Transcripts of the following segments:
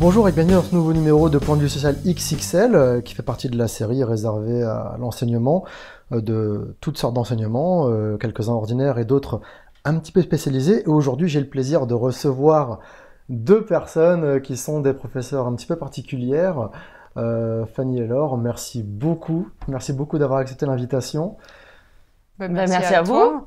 Bonjour et bienvenue dans ce nouveau numéro de Point de vue social XXL euh, qui fait partie de la série réservée à l'enseignement euh, de toutes sortes d'enseignements, euh, quelques-uns ordinaires et d'autres un petit peu spécialisés. Et aujourd'hui, j'ai le plaisir de recevoir deux personnes qui sont des professeurs un petit peu particulières. Fanny et Laure, merci beaucoup. Merci beaucoup d'avoir accepté l'invitation. Bah, bah, merci, à, vous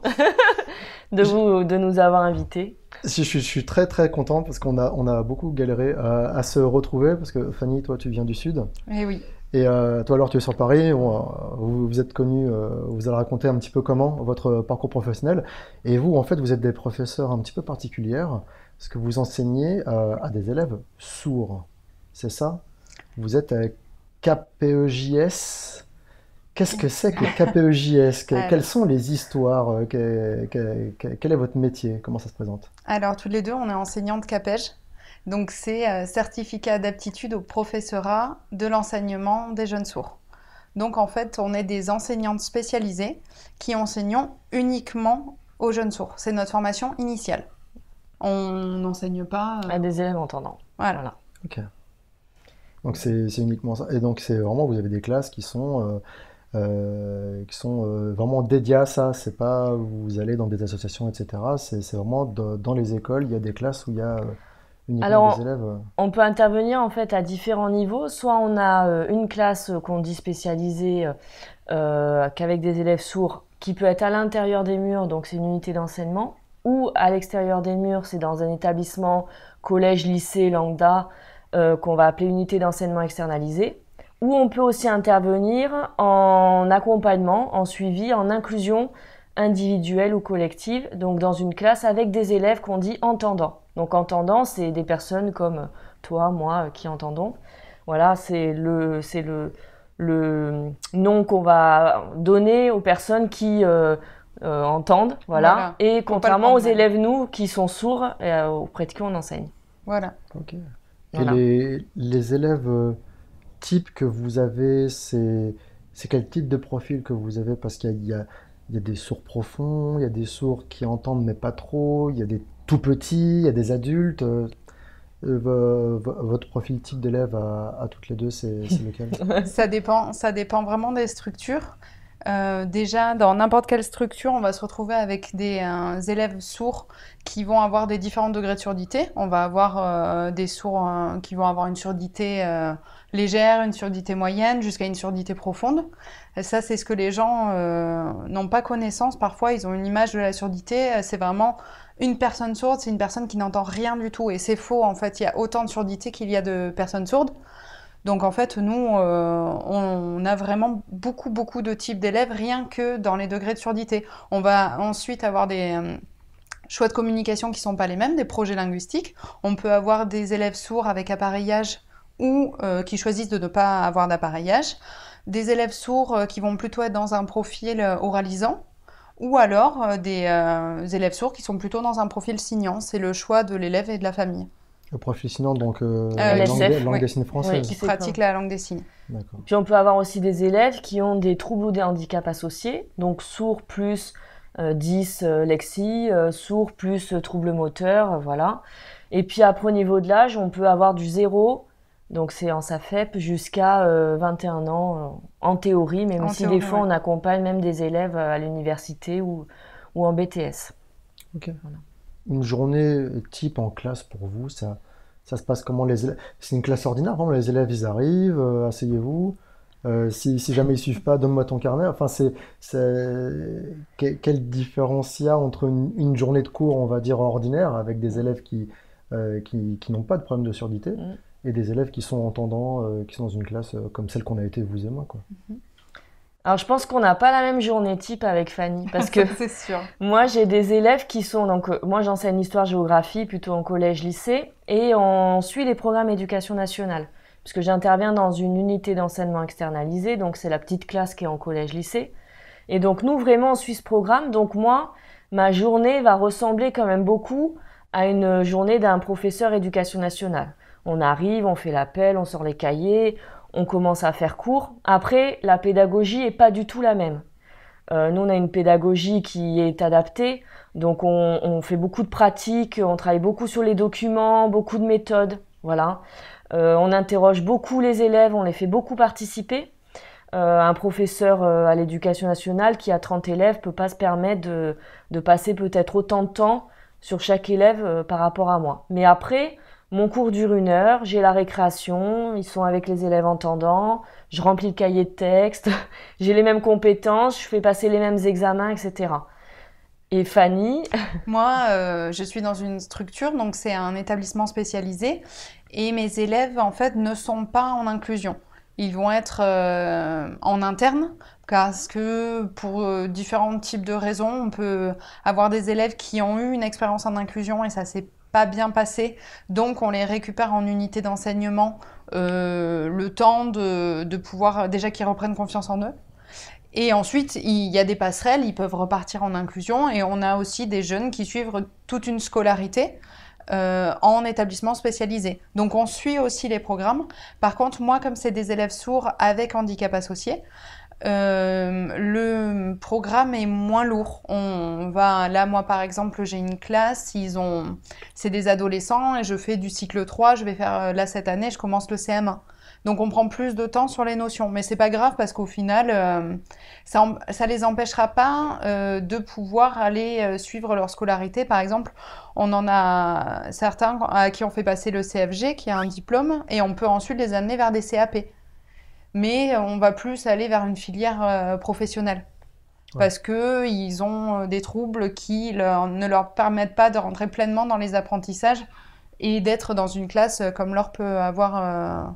de, vous de nous avoir invités je, je, suis très très content parce qu'on a, on a beaucoup galéré euh, à, se retrouver parce que Fanny, toi tu viens du Sud. Eh oui. Et euh, toi alors tu es sur Paris, euh, vous, vous êtes connu, vous allez raconter un petit peu comment votre parcours professionnel. Et vous en fait vous êtes des professeurs un petit peu particulières parce que vous enseignez euh, à des élèves sourds, c'est ça Vous êtes KPEJS Qu'est-ce que c'est que KPEJS Quelles euh, sont les histoires euh, Quel est votre métier Comment ça se présente Alors, toutes les deux, on est enseignante CAPEJ. Donc, c'est euh, certificat d'aptitude au professorat de l'enseignement des jeunes sourds. Donc, en fait, on est des enseignantes spécialisées qui enseignons uniquement aux jeunes sourds. C'est notre formation initiale. On n'enseigne pas. À des élèves entendants. Voilà. Ok. Donc, c'est uniquement ça. Et donc, c'est vraiment, vous avez des classes qui sont. Euh, qui sont euh, vraiment dédiés à ça. C'est pas vous allez dans des associations, etc. C'est vraiment dans les écoles, il y a des classes où il y a uniquement euh, unité des élèves. On peut intervenir en fait à différents niveaux. Soit on a une classe qu'on dit spécialisée qu'avec des élèves sourds, qui peut être à l'intérieur des murs, donc c'est une unité d'enseignement, ou à l'extérieur des murs, c'est dans un établissement, collège, lycée, lambda, qu'on va appeler unité d'enseignement externalisée où on peut aussi intervenir en accompagnement, en suivi, en inclusion individuelle ou collective, donc dans une classe avec des élèves qu'on dit entendants. Donc entendants, c'est des personnes comme toi, moi, euh, qui entendons. Voilà, c'est le, c'est le, le nom qu'on va donner aux personnes qui euh, euh, entendent, voilà. Et contrairement aux élèves nous qui sont sourds, auprès de qui on enseigne. Voilà. Ok. Et les, les élèves type que vous avez C'est quel type de profil que vous avez Parce qu'il y, a, des sourds profonds, il y a des sourds qui entendent mais pas trop, il y a des tout petits, il y a des adultes. Euh, votre profil type d'élève à, à, toutes les deux, c'est lequel ça dépend, ça dépend vraiment des structures. Euh, déjà, dans n'importe quelle structure, on va se retrouver avec des euh, élèves sourds qui vont avoir des différents degrés de surdité. On va avoir euh, des sourds euh, qui vont avoir une surdité légère, une surdité moyenne, jusqu'à une surdité profonde. ça, c'est ce que les gens n'ont pas connaissance. Parfois, ils ont une image de la surdité. C'est vraiment une personne sourde, c'est une personne qui n'entend rien du tout. Et c'est faux, en fait. Il y a autant de surdité qu'il y a de personnes sourdes. Donc en fait, nous, euh, on a vraiment beaucoup, beaucoup de types d'élèves, rien que dans les degrés de surdité. On va ensuite avoir des euh, choix de communication qui ne sont pas les mêmes, des projets linguistiques. On peut avoir des élèves sourds avec appareillage ou euh, qui choisissent de ne pas avoir d'appareillage. Des élèves sourds qui vont plutôt être dans un profil oralisant, ou alors des élèves sourds qui sont plutôt dans un profil signant. C'est le choix de l'élève et de la famille. Le donc euh, euh langue, des signes française. qui pratique la langue des signes. Puis on peut avoir aussi des élèves qui ont des troubles ou des handicaps associés, donc sourd plus dyslexie, 10 sourds plus euh, euh, trouble moteur, voilà. Et puis après au niveau de l'âge, on peut avoir du zéro, donc c'est en SAFEP, jusqu'à 21 ans en théorie, même aussi si des fois on accompagne même des élèves à l'université ou, ou en BTS. Ok. Voilà une journée type en classe pour vous Ça, se passe comment les élèves C'est une classe ordinaire, vraiment, les élèves, ils arrivent, euh, asseyez-vous. Euh, si, jamais ils suivent pas, donne-moi ton carnet. Enfin, c'est, quelle différence il y a entre une, journée de cours, on va dire ordinaire, avec des élèves qui, euh, n'ont pas de problème de surdité, mm. et des élèves qui sont entendants, qui sont dans une classe comme celle qu'on a été vous et moi, quoi. Mm-hmm. Alors, je pense qu'on n'a pas la même journée type avec Fanny, parce que c'est sûr. Moi, j'ai des élèves qui sont donc euh, moi j'enseigne histoire-géographie plutôt en collège-lycée et on suit les programmes éducation nationale, puisque j'interviens dans une unité d'enseignement externalisée, donc c'est la petite classe qui est en collège-lycée. Et donc nous vraiment on suit ce programme. Donc moi, ma journée va ressembler quand même beaucoup à une journée d'un professeur éducation nationale. On arrive, on fait l'appel, on sort les cahiers, on commence à faire cours. Après, la pédagogie est pas du tout la même. Euh, nous, on a une pédagogie qui est adaptée, donc on, fait beaucoup de pratiques, on travaille beaucoup sur les documents, beaucoup de méthodes, voilà. Euh, on interroge beaucoup les élèves, on les fait beaucoup participer. Euh, un professeur à l'éducation nationale qui a 30 élèves peut pas se permettre de passer peut-être autant de temps sur chaque élève par rapport à moi. Mais après, mon cours dure une heure, j'ai la récréation, ils sont avec les élèves entendants, je remplis le cahier de texte, j'ai les mêmes compétences, je fais passer les mêmes examens, etc. Et Fanny Moi, euh, je suis dans une structure, donc c'est un établissement spécialisé, et mes élèves, en fait, ne sont pas en inclusion. Ils vont être euh, en interne, parce que pour euh, différents types de raisons, on peut avoir des élèves qui ont eu une expérience en inclusion et ça s'est pas bien passé. Donc on les récupère en unité d'enseignement euh, le temps de, pouvoir déjà qu'ils reprennent confiance en eux. Et ensuite, il y a des passerelles, ils peuvent repartir en inclusion et on a aussi des jeunes qui suivent toute une scolarité. Euh, en établissement spécialisé. Donc on suit aussi les programmes. Par contre, moi, comme c'est des élèves sourds avec handicap associé, euh, le programme est moins lourd. On va, là, moi, par exemple, j'ai une classe, ont, c'est des adolescents et je fais du cycle 3, je vais faire, euh, là, cette année, je commence le CM1. Donc, on prend plus de temps sur les notions. Mais c'est pas grave parce qu'au final, euh, ça, ne les empêchera pas de pouvoir aller suivre leur scolarité. Par exemple, on en a certains à qui on fait passer le CFG, qui a un diplôme, et on peut ensuite les amener vers des CAP mais on va plus aller vers une filière euh, professionnelle. Parce qu'ils ont euh, des troubles qui ne leur permettent pas de rentrer pleinement dans les apprentissages et d'être dans une classe euh, comme l'or peut avoir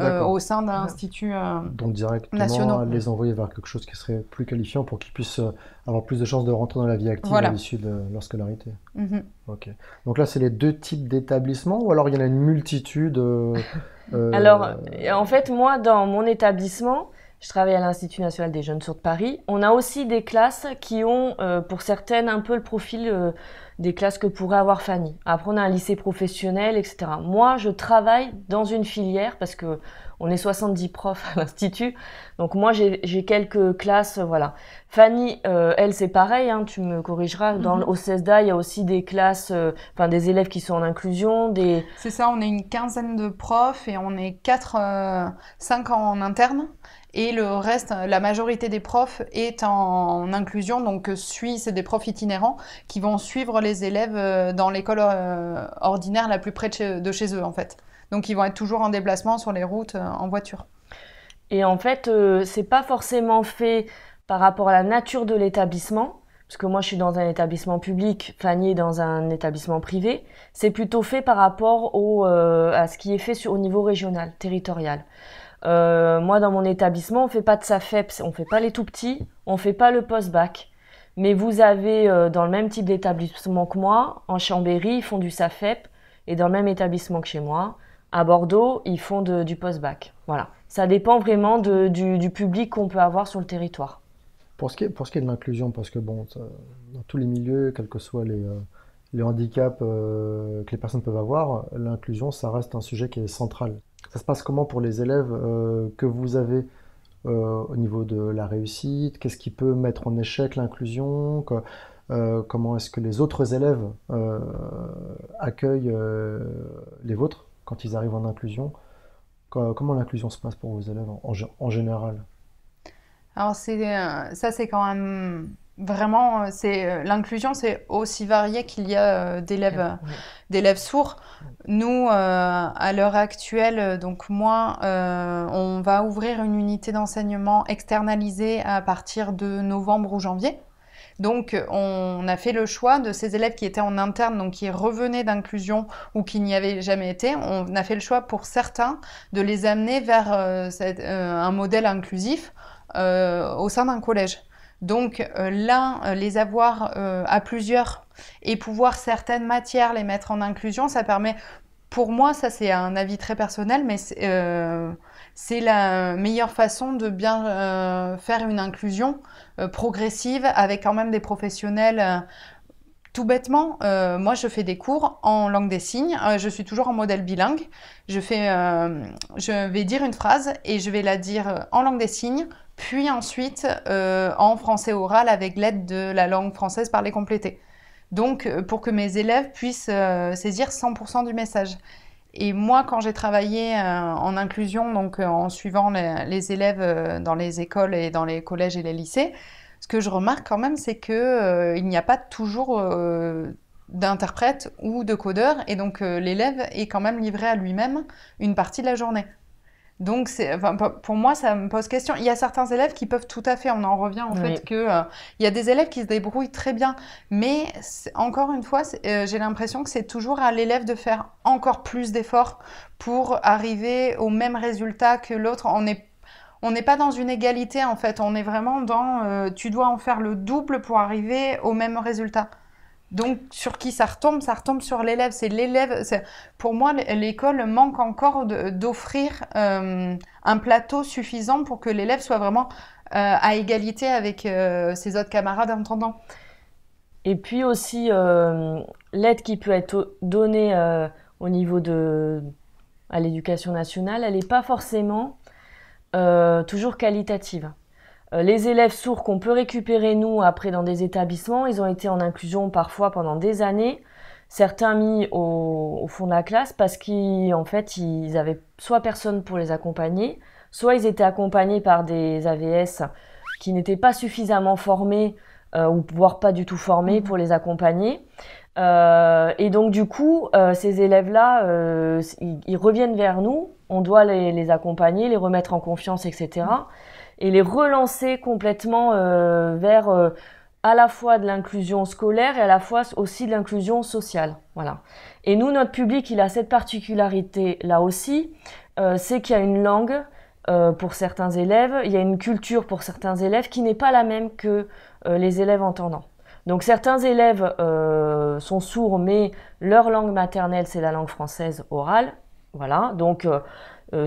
euh, au sein d'un institut euh, Donc directement euh, les envoyer vers quelque chose qui serait plus qualifiant pour qu'ils puissent avoir plus de chances de rentrer dans la vie active à l'issue de leur scolarité. Mhm. Ok. Donc là, c'est les deux types d'établissements ou alors il y en a une multitude Alors, en fait, moi, dans mon établissement, je travaille à l'Institut national des jeunes sourds de Paris. On a aussi des classes qui ont, pour certaines, un peu le profil des classes que pourrait avoir Fanny. Après, on a un lycée professionnel, etc. Moi, je travaille dans une filière parce que on est 70 profs à l'institut, donc moi j'ai quelques classes, voilà. Fanny, euh, elle c'est pareil, hein, tu me corrigeras. Dans mhm. au CESDA, il y a aussi des classes, euh, enfin des élèves qui sont en inclusion, des. C'est ça, on est une quinzaine de profs et on est quatre, 5 euh, en interne et le reste, la majorité des profs est en inclusion, donc euh, c'est des profs itinérants qui vont suivre les élèves euh, dans l'école euh, ordinaire la plus près de chez, eux en fait. Donc ils vont être toujours en déplacement sur les routes en voiture. Et en fait, ce c'est pas forcément fait par rapport à la nature de l'établissement, parce que moi je suis dans un établissement public, Fanny est dans un établissement privé. C'est plutôt fait par rapport à ce qui est fait sur, au niveau régional, territorial. Euh, moi, dans mon établissement, on fait pas de SAFEP, on fait pas les tout petits, on fait pas le post-bac. Mais vous avez, euh, dans le même type d'établissement que moi, en Chambéry, ils font du SAFEP, et dans le même établissement que chez moi, à Bordeaux, ils font du post-bac. Voilà. Ça dépend vraiment du, public qu'on peut avoir sur le territoire. Pour ce qui est, de l'inclusion, parce que dans tous les milieux, quels que soient les euh, handicaps que les personnes peuvent avoir, l'inclusion, ça reste un sujet qui est central. Ça se passe comment pour les élèves euh, que vous avez euh, au niveau de la réussite Qu'est-ce qui peut mettre en échec l'inclusion euh, Comment est-ce que les autres élèves accueillent les vôtres quand ils arrivent en inclusion Comment l'inclusion se passe pour vos élèves en, en général Alors ça c'est quand même Vraiment, euh, c'est euh, l'inclusion, c'est aussi varié qu'il y a euh, d'élèves, d'élèves sourds. Nous, à l'heure actuelle, donc moi, on va ouvrir une unité d'enseignement externalisée à partir de novembre ou janvier. Donc, on a fait le choix de ces élèves qui étaient en interne, donc qui revenaient d'inclusion ou qui n'y avaient jamais été. On a fait le choix pour certains de les amener vers un modèle inclusif au sein d'un collège. Donc euh, là, euh, les avoir euh, à plusieurs et pouvoir certaines matières les mettre en inclusion, ça permet, pour moi, ça c'est un avis très personnel, mais c'est la meilleure façon de bien faire une inclusion progressive avec quand même des professionnels. tout bêtement, moi je fais des cours en langue des signes, je suis toujours en modèle bilingue, je, fais, je vais dire une phrase et je vais la dire en langue des signes, puis ensuite euh, en français oral avec l'aide de la langue française parlée complétée. Donc euh, pour que mes élèves puissent euh, saisir 100% du message. Et moi, quand j'ai travaillé en inclusion, donc en suivant les, les élèves dans les écoles et dans les collèges et les lycées, ce que je remarque quand même, c'est qu'il n'y a pas toujours d'interprète ou de codeur, et donc l'élève est quand même livré à lui-même une partie de la journée. Donc, pour moi, ça me pose question. Il y a certains élèves qui peuvent tout à fait, on en revient en fait, que euh, il y a des élèves qui se débrouillent très bien, mais encore une fois, euh, j'ai l'impression que c'est toujours à l'élève de faire encore plus d'efforts pour arriver au même résultat que l'autre. On on n'est pas dans une égalité en fait, on est vraiment dans euh, tu dois en faire le double pour arriver au même résultat. Donc, sur qui ça retombe Ça retombe sur l'élève. C'est l'élève. Pour moi, l'école manque encore d'offrir euh, un plateau suffisant pour que l'élève soit vraiment euh, à égalité avec euh, ses autres camarades entendants. Et puis aussi, l'aide qui peut être donnée au niveau de à l'éducation nationale, elle n'est pas forcément toujours qualitative. Euh, les élèves sourds qu'on peut récupérer, nous, après dans des établissements, ils ont été en inclusion parfois pendant des années, certains mis au, fond de la classe parce qu'en fait, ils avaient soit personne pour les accompagner, soit ils étaient accompagnés par des AVS qui n'étaient pas suffisamment formés euh, ou voire pas du tout formés mmh. pour les accompagner. Euh, et donc du coup, ces élèves-là, ils, reviennent vers nous, on doit les, accompagner, les remettre en confiance, etc et les relancer complètement euh, vers euh, à la fois de l'inclusion scolaire et à la fois aussi de l'inclusion sociale. Voilà. Et nous, notre public, il a cette particularité là aussi, euh, c'est qu'il y a une langue pour certains élèves, il y a une culture pour certains élèves qui n'est pas la même que les élèves entendants. Donc certains élèves sont sourds, mais leur langue maternelle, c'est la langue française orale. Voilà. Donc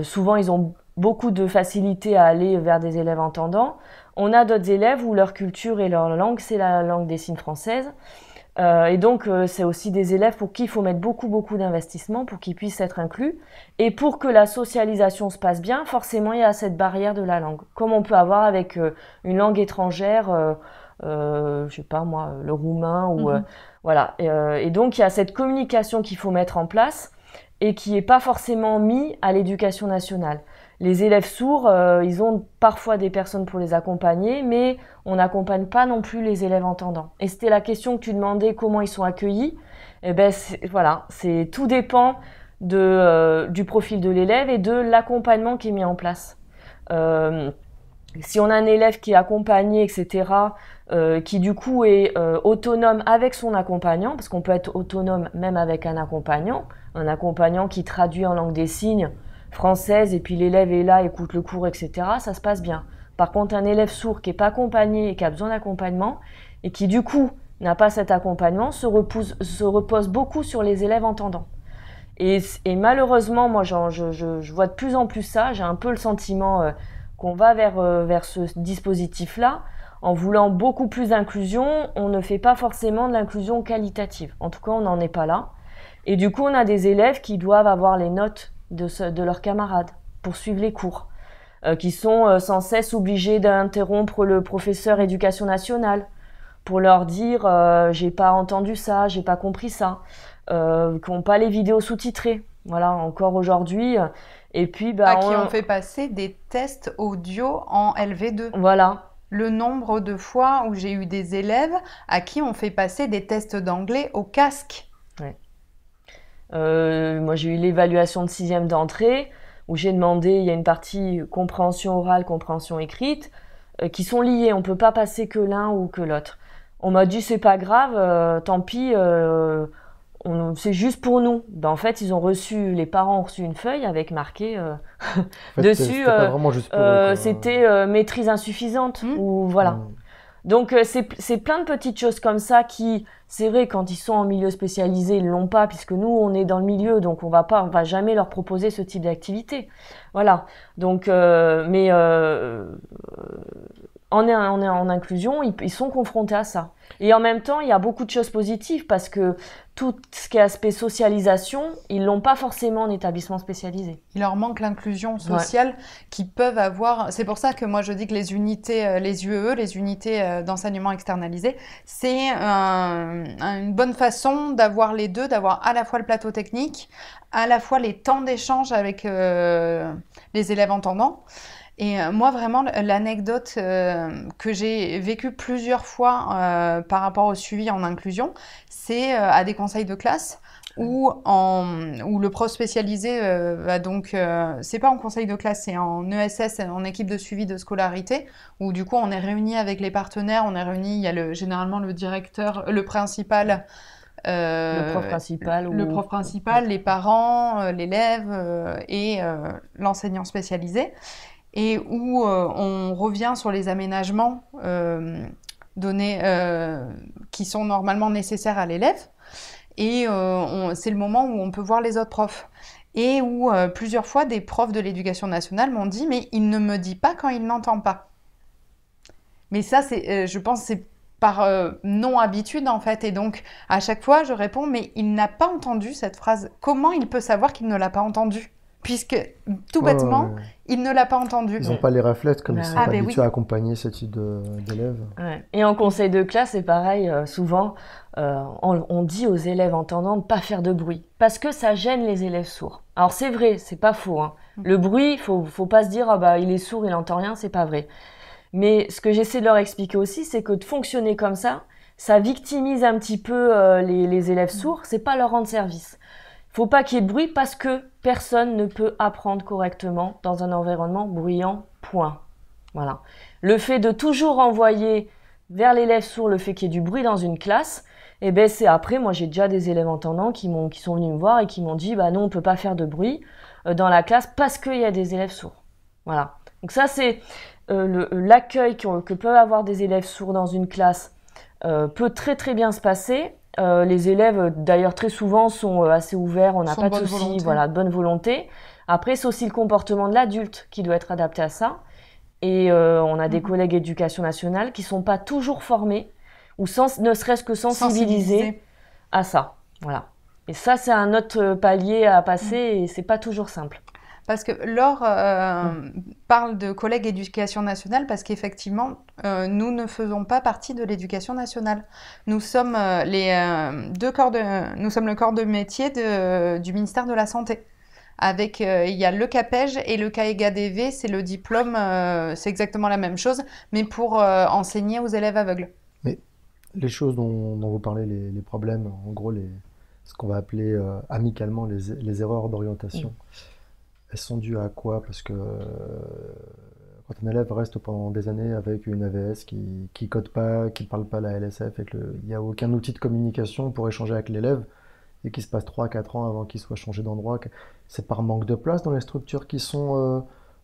souvent, ils ont beaucoup de facilité à aller vers des élèves entendants. On a d'autres élèves où leur culture et leur langue, c'est la langue des signes française. Euh, et donc, euh, c'est aussi des élèves pour qui il faut mettre beaucoup, beaucoup d'investissement pour qu'ils puissent être inclus. Et pour que la socialisation se passe bien, forcément, il y a cette barrière de la langue. Comme on peut avoir avec euh, une langue étrangère, je sais pas moi, le roumain ou... Mhm. voilà. Et, et donc, il y a cette communication qu'il faut mettre en place et qui n'est pas forcément mise à l'éducation nationale les élèves sourds, euh, ils ont parfois des personnes pour les accompagner, mais on n'accompagne pas non plus les élèves entendants. Et c'était la question que tu demandais, comment ils sont accueillis. Et eh ben voilà, c'est tout dépend euh, du profil de l'élève et de l'accompagnement qui est mis en place. Euh, si on a un élève qui est accompagné, etc., qui du coup est autonome avec son accompagnant, parce qu'on peut être autonome même avec un accompagnant, un accompagnant qui traduit en langue des signes, française et puis l'élève est là, écoute le cours, etc., ça se passe bien. Par contre, un élève sourd qui n'est pas accompagné et qui a besoin d'accompagnement et qui du coup n'a pas cet accompagnement se repose, beaucoup sur les élèves entendants. Et, malheureusement, moi, je, vois de plus en plus ça. J'ai un peu le sentiment euh, qu'on va vers, euh, vers ce dispositif-là. En voulant beaucoup plus d'inclusion, on ne fait pas forcément de l'inclusion qualitative. En tout cas, on n'en est pas là. Et du coup, on a des élèves qui doivent avoir les notes de, leurs camarades pour suivre les cours, euh, qui sont euh, sans cesse obligés d'interrompre le professeur éducation nationale pour leur dire euh, j'ai pas entendu ça, j'ai pas compris ça, euh, qui pas les vidéos sous-titrées. Voilà, encore aujourd'hui. Et puis, à bah, ah, qui on fait passer des tests audio en LV2. Voilà. Le nombre de fois où j'ai eu des élèves à qui on fait passer des tests d'anglais au casque. Euh, moi, j'ai eu l'évaluation de sixième d'entrée où j'ai demandé, il y a une partie compréhension orale, compréhension écrite, euh, qui sont liées. On ne peut pas passer que l'un ou que l'autre. On m'a dit c'est pas grave, euh, tant pis, c'est juste pour nous. Ben, en fait, ils ont reçu, les parents ont reçu une feuille avec marqué dessus. C'était maîtrise insuffisante mmh. ou voilà. Mmh. Donc euh, c'est plein de petites choses comme ça qui, c'est vrai, quand ils sont en milieu spécialisé, ils ne l'ont pas, puisque nous, on est dans le milieu, donc on va pas, on va jamais leur proposer ce type d'activité. Voilà. Donc, euh, mais euh, on est en, inclusion, ils, sont confrontés à ça. Et en même temps, il y a beaucoup de choses positives parce que tout ce qui est aspect socialisation, ils l'ont pas forcément en établissement spécialisé. Il leur manque l'inclusion sociale qui qu'ils peuvent avoir. C'est pour ça que moi je dis que les unités, euh, les UEE, e, les unités euh, d'enseignement externalisé, c'est une bonne façon d'avoir les deux, d'avoir à la fois le plateau technique, à la fois les temps d'échange avec euh, les élèves entendants. Et euh, moi, vraiment, l'anecdote euh, que j'ai vécue plusieurs fois euh, par rapport au suivi en inclusion, c'est à des conseils de classe où, en, où le prof spécialisé va donc, c'est pas en conseil de classe, c'est en ESS, en équipe de suivi de scolarité, où du coup on est réunis avec les partenaires, on est réunis, il y a le, généralement le directeur, le principal, euh, le prof principal, ou... le prof principal, les parents, l'élève et l'enseignant spécialisé et où euh, on revient sur les aménagements euh, donnés, euh, qui sont normalement nécessaires à l'élève. Et c'est le moment où on peut voir les autres profs et où plusieurs fois des profs de l'éducation nationale m'ont dit mais il ne me dit pas quand il n'entend pas. Mais ça, c'est, je pense, c'est par non habitude en fait, et donc à chaque fois je réponds mais il n'a pas entendu cette phrase. Comment il peut savoir qu'il ne l'a pas entendue puisque tout bêtement, il ne l'a pas entendu. Ils n'ont pas les reflets, comme ça bah ils sont ah, bah habitués ce type d'élèves. Et en conseil de classe, c'est pareil, euh, souvent, euh, on, dit aux élèves entendants de ne pas faire de bruit, parce que ça gêne les élèves sourds. Alors c'est vrai, c'est pas faux. Hein. Mm. Le bruit, il faut, faut pas se dire, ah bah il est sourd, il n'entend rien, c'est pas vrai. Mais ce que j'essaie de leur expliquer aussi, c'est que de fonctionner comme ça, ça victimise un petit peu euh, les, élèves sourds, c'est pas leur rendre service. Faut pas qu'il y ait de bruit parce que Personne ne peut apprendre correctement dans un environnement bruyant, point. Voilà. Le fait de toujours envoyer vers l'élève sourd le fait qu'il y ait du bruit dans une classe, et eh ben c'est après, moi j'ai déjà des élèves entendants qui, m'ont, qui sont venus me voir et qui m'ont dit, bah non, on ne peut pas faire de bruit euh, dans la classe parce qu'il y a des élèves sourds. Voilà. Donc ça, c'est euh, euh, l'accueil que, peuvent avoir des élèves sourds dans une classe peut très très bien se passer euh, les élèves, d'ailleurs, très souvent sont euh, assez ouverts, on n'a pas de voilà, bonne volonté. Après, c'est aussi le comportement de l'adulte qui doit être adapté à ça. Et euh, on a des mhm. collègues éducation nationale qui ne sont pas toujours formés ou ne serait-ce que sensibilisés, à ça. Voilà. Et ça, c'est un autre palier à passer et c'est pas toujours simple. Parce que Laure euh, mm. parle de collègues éducation nationale parce qu'effectivement, euh, nous ne faisons pas partie de l'éducation nationale. Nous sommes, euh, les, deux corps de, nous sommes le corps de métier du ministère de la Santé. Avec, il y a le CAPEG et le CAEGADV, e c'est le diplôme, c'est exactement la même chose, mais pour enseigner aux élèves aveugles. Mais les choses dont, vous parlez, les, problèmes, en gros, les, ce qu'on va appeler amicalement les, erreurs d'orientation. Mm. Elles sont dues à quoi Parce que euh, quand un élève reste pendant des années avec une AVS qui ne code pas, qui ne parle pas la LSF, et qu'il n'y a aucun outil de communication pour échanger avec l'élève, et qu'il se passe 3-4 ans avant qu'il soit changé d'endroit, c'est par manque de place dans les structures qui sont euh,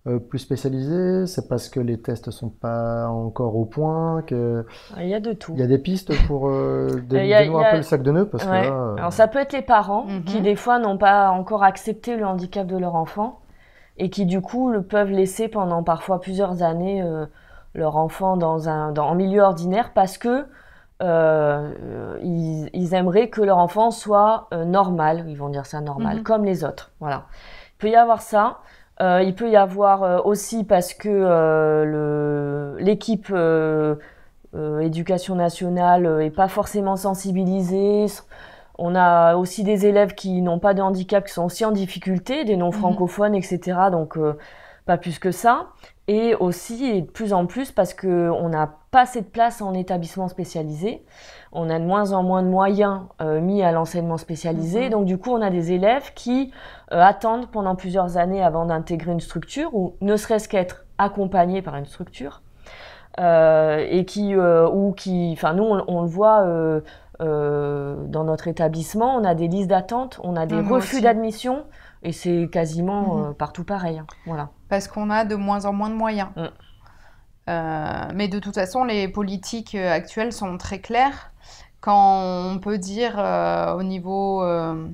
euh, plus spécialisés C'est parce que les tests ne sont pas encore au point que... Ah, il y a de tout. Il y a des pistes pour euh, dénouer un peu le sac de nœuds parce que euh, ça peut être les parents mhm. qui des fois n'ont pas encore accepté le handicap de leur enfant et qui du coup le peuvent laisser pendant parfois plusieurs années leur enfant dans un en milieu ordinaire parce que ils, aimeraient que leur enfant soit normal, ils vont dire ça normal, mhm. comme les autres. Voilà. Il peut y avoir ça. Euh, il peut y avoir euh, aussi parce que euh, l'équipe éducation nationale est pas forcément sensibilisée. On a aussi des élèves qui n'ont pas de handicap, qui sont aussi en difficulté, des non-francophones, mhm. etc. Donc pas plus que ça. Et aussi, et de plus en plus, parce qu'on n'a pas assez de place en établissement spécialisé on a de moins en moins de moyens euh, mis à l'enseignement spécialisé. Mhm. Donc du coup, on a des élèves qui euh, attendent pendant plusieurs années avant d'intégrer une structure ou ne serait-ce qu'être accompagnés par une structure. Euh, et qui, ou qui, enfin nous, on, le voit dans notre établissement, on a des listes d'attente, on a des mhm, refus d'admission. Et c'est quasiment mhm. partout pareil. Hein. Voilà. Parce qu'on a de moins en moins de moyens. Mm. mais de toute façon, les politiques actuelles sont très claires quand on peut dire euh, au niveau euh,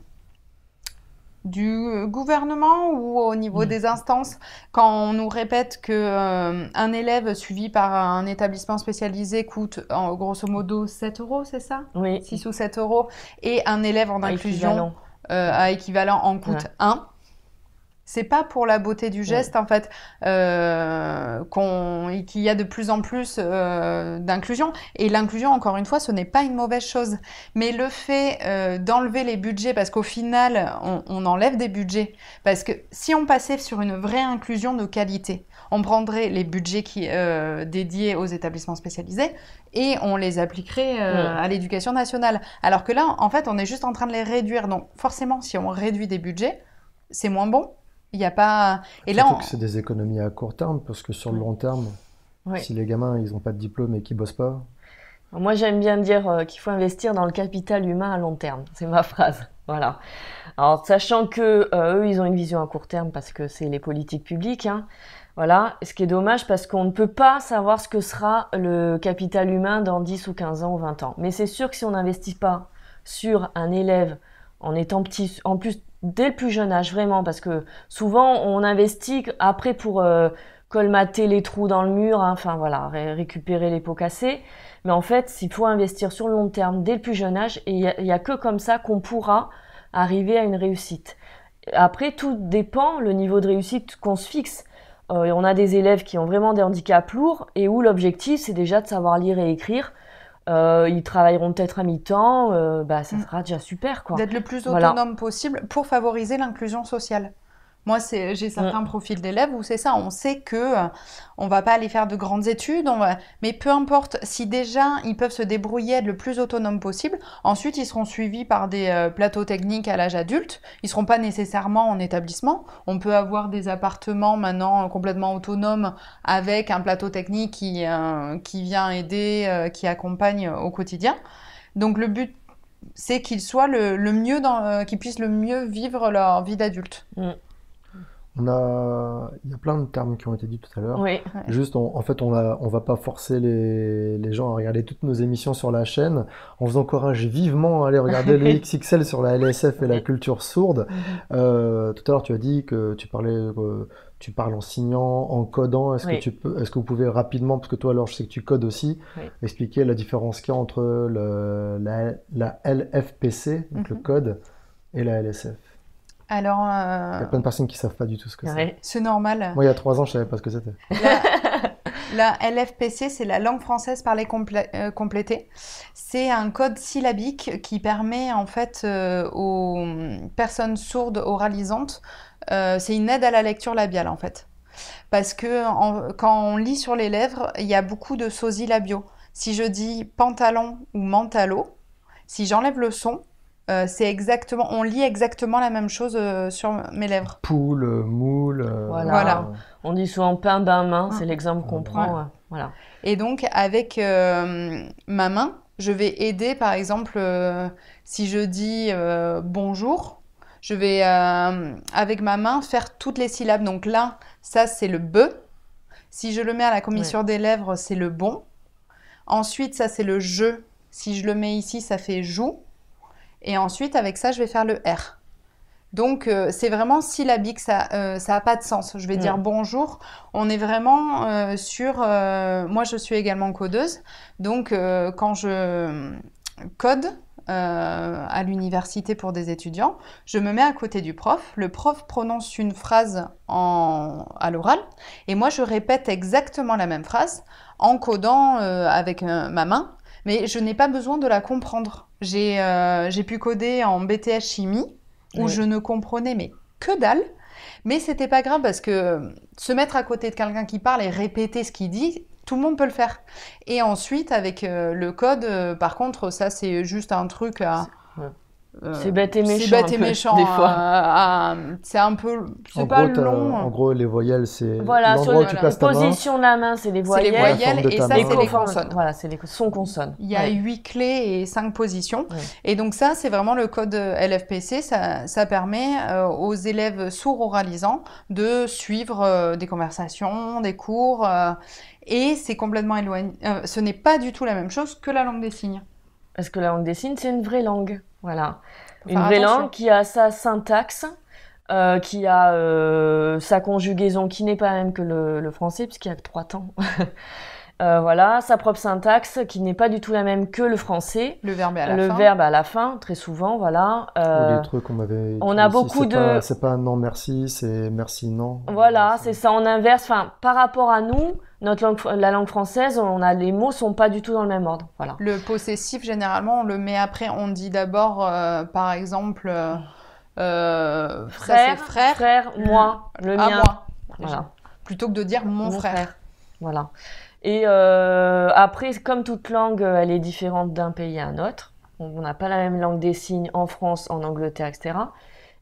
du gouvernement ou au niveau mm. des instances, quand on nous répète que euh, élève suivi par un établissement spécialisé coûte grosso modo 7 euros, c'est ça Oui. 6 ou 7 euros, et un élève en inclusion à équivalent en coûte 1. C'est pas pour la beauté du geste, en fait, euh, qu'il y a de plus en plus euh, d'inclusion. Et l'inclusion, encore une fois, ce n'est pas une mauvaise chose. Mais le fait euh, d'enlever les budgets, parce qu'au final, on, enlève des budgets. Parce que si on passait sur une vraie inclusion de qualité, on prendrait les budgets qui, dédiés aux établissements spécialisés et on les appliquerait à l'éducation nationale. Alors que là, en fait, on est juste en train de les réduire. Donc forcément, si on réduit des budgets, c'est moins bon il n'y a pas. Et là, on... c'est des économies à court terme, parce que sur le long terme, si les gamins, ils n'ont pas de diplôme et qu'ils bossent pas. Moi, j'aime bien dire euh, qu'il faut investir dans le capital humain à long terme. C'est ma phrase. Voilà. Alors, sachant que euh, eux, ils ont une vision à court terme parce que c'est les politiques publiques. Hein. Voilà. Ce qui est dommage parce qu'on ne peut pas savoir ce que sera le capital humain dans 10 ou 15 ans ou 20 ans. Mais c'est sûr que si on n'investit pas sur un élève en étant petit, en plus dès le plus jeune âge, vraiment, parce que souvent on investit après pour euh, colmater les trous dans le mur, hein, enfin voilà, récupérer les pots cassés. Mais en fait, il faut investir sur le long terme dès le plus jeune âge, et il n'y a, que comme ça qu'on pourra arriver à une réussite. Après, tout dépend le niveau de réussite qu'on se fixe. Euh, on a des élèves qui ont vraiment des handicaps lourds et où l'objectif c'est déjà de savoir lire et écrire euh, ils travailleront peut-être à mi-temps, euh, bah, ça mm. sera déjà super. quoi. D'être le plus autonome possible pour favoriser l'inclusion sociale. Moi, j'ai certains mm. profils d'élèves où c'est ça. On sait que ne euh, on va pas aller faire de grandes études, mais peu importe. Si déjà ils peuvent se débrouiller, être le plus autonome possible, ensuite ils seront suivis par des euh, plateaux techniques à l'âge adulte. Ils seront pas nécessairement en établissement. On peut avoir des appartements maintenant euh, complètement autonomes avec un plateau technique qui vient aider, qui accompagne au quotidien. Donc le but c'est qu'ils soient le, mieux dans, qu'ils puissent le mieux vivre leur vie d'adulte. Mm il y a plein de termes qui ont été dit tout à l'heure. Juste, en fait, on ne va pas forcer les, gens à regarder toutes nos émissions sur la chaîne. On vous encourage vivement à aller regarder le XXL sur la LSF et la culture sourde. Mhm. Euh, tout à l'heure, tu as dit que tu parlais, euh, tu parles en signant, en codant. Est-ce que tu peux, que vous pouvez rapidement, parce que toi, alors, je sais que tu codes aussi, expliquer la différence qu'il y a entre la, LFPC, donc le mhm. code, et la LSF. Alors, il y a euh, plein de personnes qui savent pas du tout ce que c'est. C'est normal. Moi, il y a trois ans, je savais pas ce que c'était. La, LFPC, c'est la langue française parlée les euh, complétée. C'est un code syllabique qui permet en fait euh, aux personnes sourdes oralisantes, c'est une aide à la lecture labiale en fait. Parce que quand on lit sur les lèvres, il y a beaucoup de sosies labiaux. Si je dis pantalon ou mentalo, si j'enlève le son, euh, c'est exactement, on lit exactement la même chose euh, sur mes lèvres. Poule, euh, moule. voilà. On dit souvent pain, d'un main, c'est l'exemple qu'on prend. Voilà. Et donc, avec ma main, je vais aider, par exemple, si je dis bonjour, je vais, avec ma main, faire toutes les syllabes. Donc là, ça, c'est le be. Si je le mets à la commission des lèvres, c'est le bon. Ensuite, ça, c'est le je. Si je le mets ici, ça fait joue. Et ensuite, avec ça, je vais faire le R. Donc, euh, c'est vraiment syllabique, ça n'a euh, pas de sens. Je vais dire bonjour. On est vraiment euh, sur. moi, je suis également codeuse. Donc, quand je code, à l'université pour des étudiants, je me mets à côté du prof, le prof prononce une phrase à l'oral, et moi je répète exactement la même phrase en codant avec ma main, mais je n'ai pas besoin de la comprendre. Euh, j'ai pu coder en BTH chimie, où je ne comprenais mais que dalle. Mais c'était pas grave parce que euh, se mettre à côté de quelqu'un qui parle et répéter ce qu'il dit, tout le monde peut le faire. Et ensuite, avec euh, le code, par contre, ça c'est juste un truc à, euh, c'est bête et méchant. C'est bête et méchant. Euh, fois. c'est un peu. C'est pas long. En gros, les voyelles, c'est. Voilà, sur où tu position de la main, c'est les voyelles. Les voyelles et ça, c'est les consonnes. Voilà, c'est les sons consonnes. Il y a huit clés et cinq positions. Et donc, ça, c'est vraiment le code LFPC. Ça, ça permet euh, aux élèves sourds oralisants de suivre des conversations, des cours. et c'est complètement éloigné. ce n'est pas du tout la même chose que la langue des signes. Parce que la langue des signes, c'est une vraie langue. Voilà. Une vraie langue qui a sa syntaxe, euh, qui a euh, sa conjugaison qui n'est pas même que le, français, puisqu'il y a trois temps. Euh, voilà, sa propre syntaxe qui n'est pas du tout la même que le français. Le verbe à la fin. Le verbe à la fin, très souvent, voilà. les euh, trucs qu'on On a beaucoup de. C'est pas non merci, c'est merci non. Voilà, c'est ça, on inverse. Enfin, par rapport à nous, notre langue, la langue française, on a les mots sont pas du tout dans le même ordre. Voilà. Le possessif, généralement, on le met après. On dit d'abord, euh, par exemple, frère, frère, moi, ah, le mien. moi, Plutôt que de dire mon, frère. Voilà. Et euh, après, comme toute langue, euh, elle est différente d'un pays à un autre. on n'a pas la même langue des signes en France, en Angleterre, etc.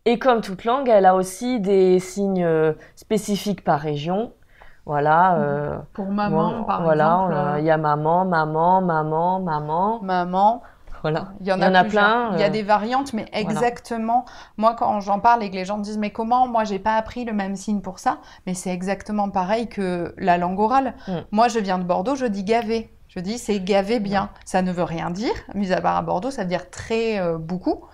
Et comme toute langue, elle a aussi des signes euh, spécifiques par région. Voilà. Pour maman, par exemple. Voilà, il y a maman, maman, maman, maman. Maman. Il y en a, plein. Hein. Il y a euh, des variantes, mais exactement. Moi, quand j'en parle et que les gens me disent, mais comment Moi, j'ai pas appris le même signe pour ça. Mais c'est exactement pareil que la langue orale. Mm. Moi, je viens de Bordeaux, je dis gavé. Je dis, c'est gavé bien. Ça ne veut rien dire, mis à part à Bordeaux, ça veut dire très euh, beaucoup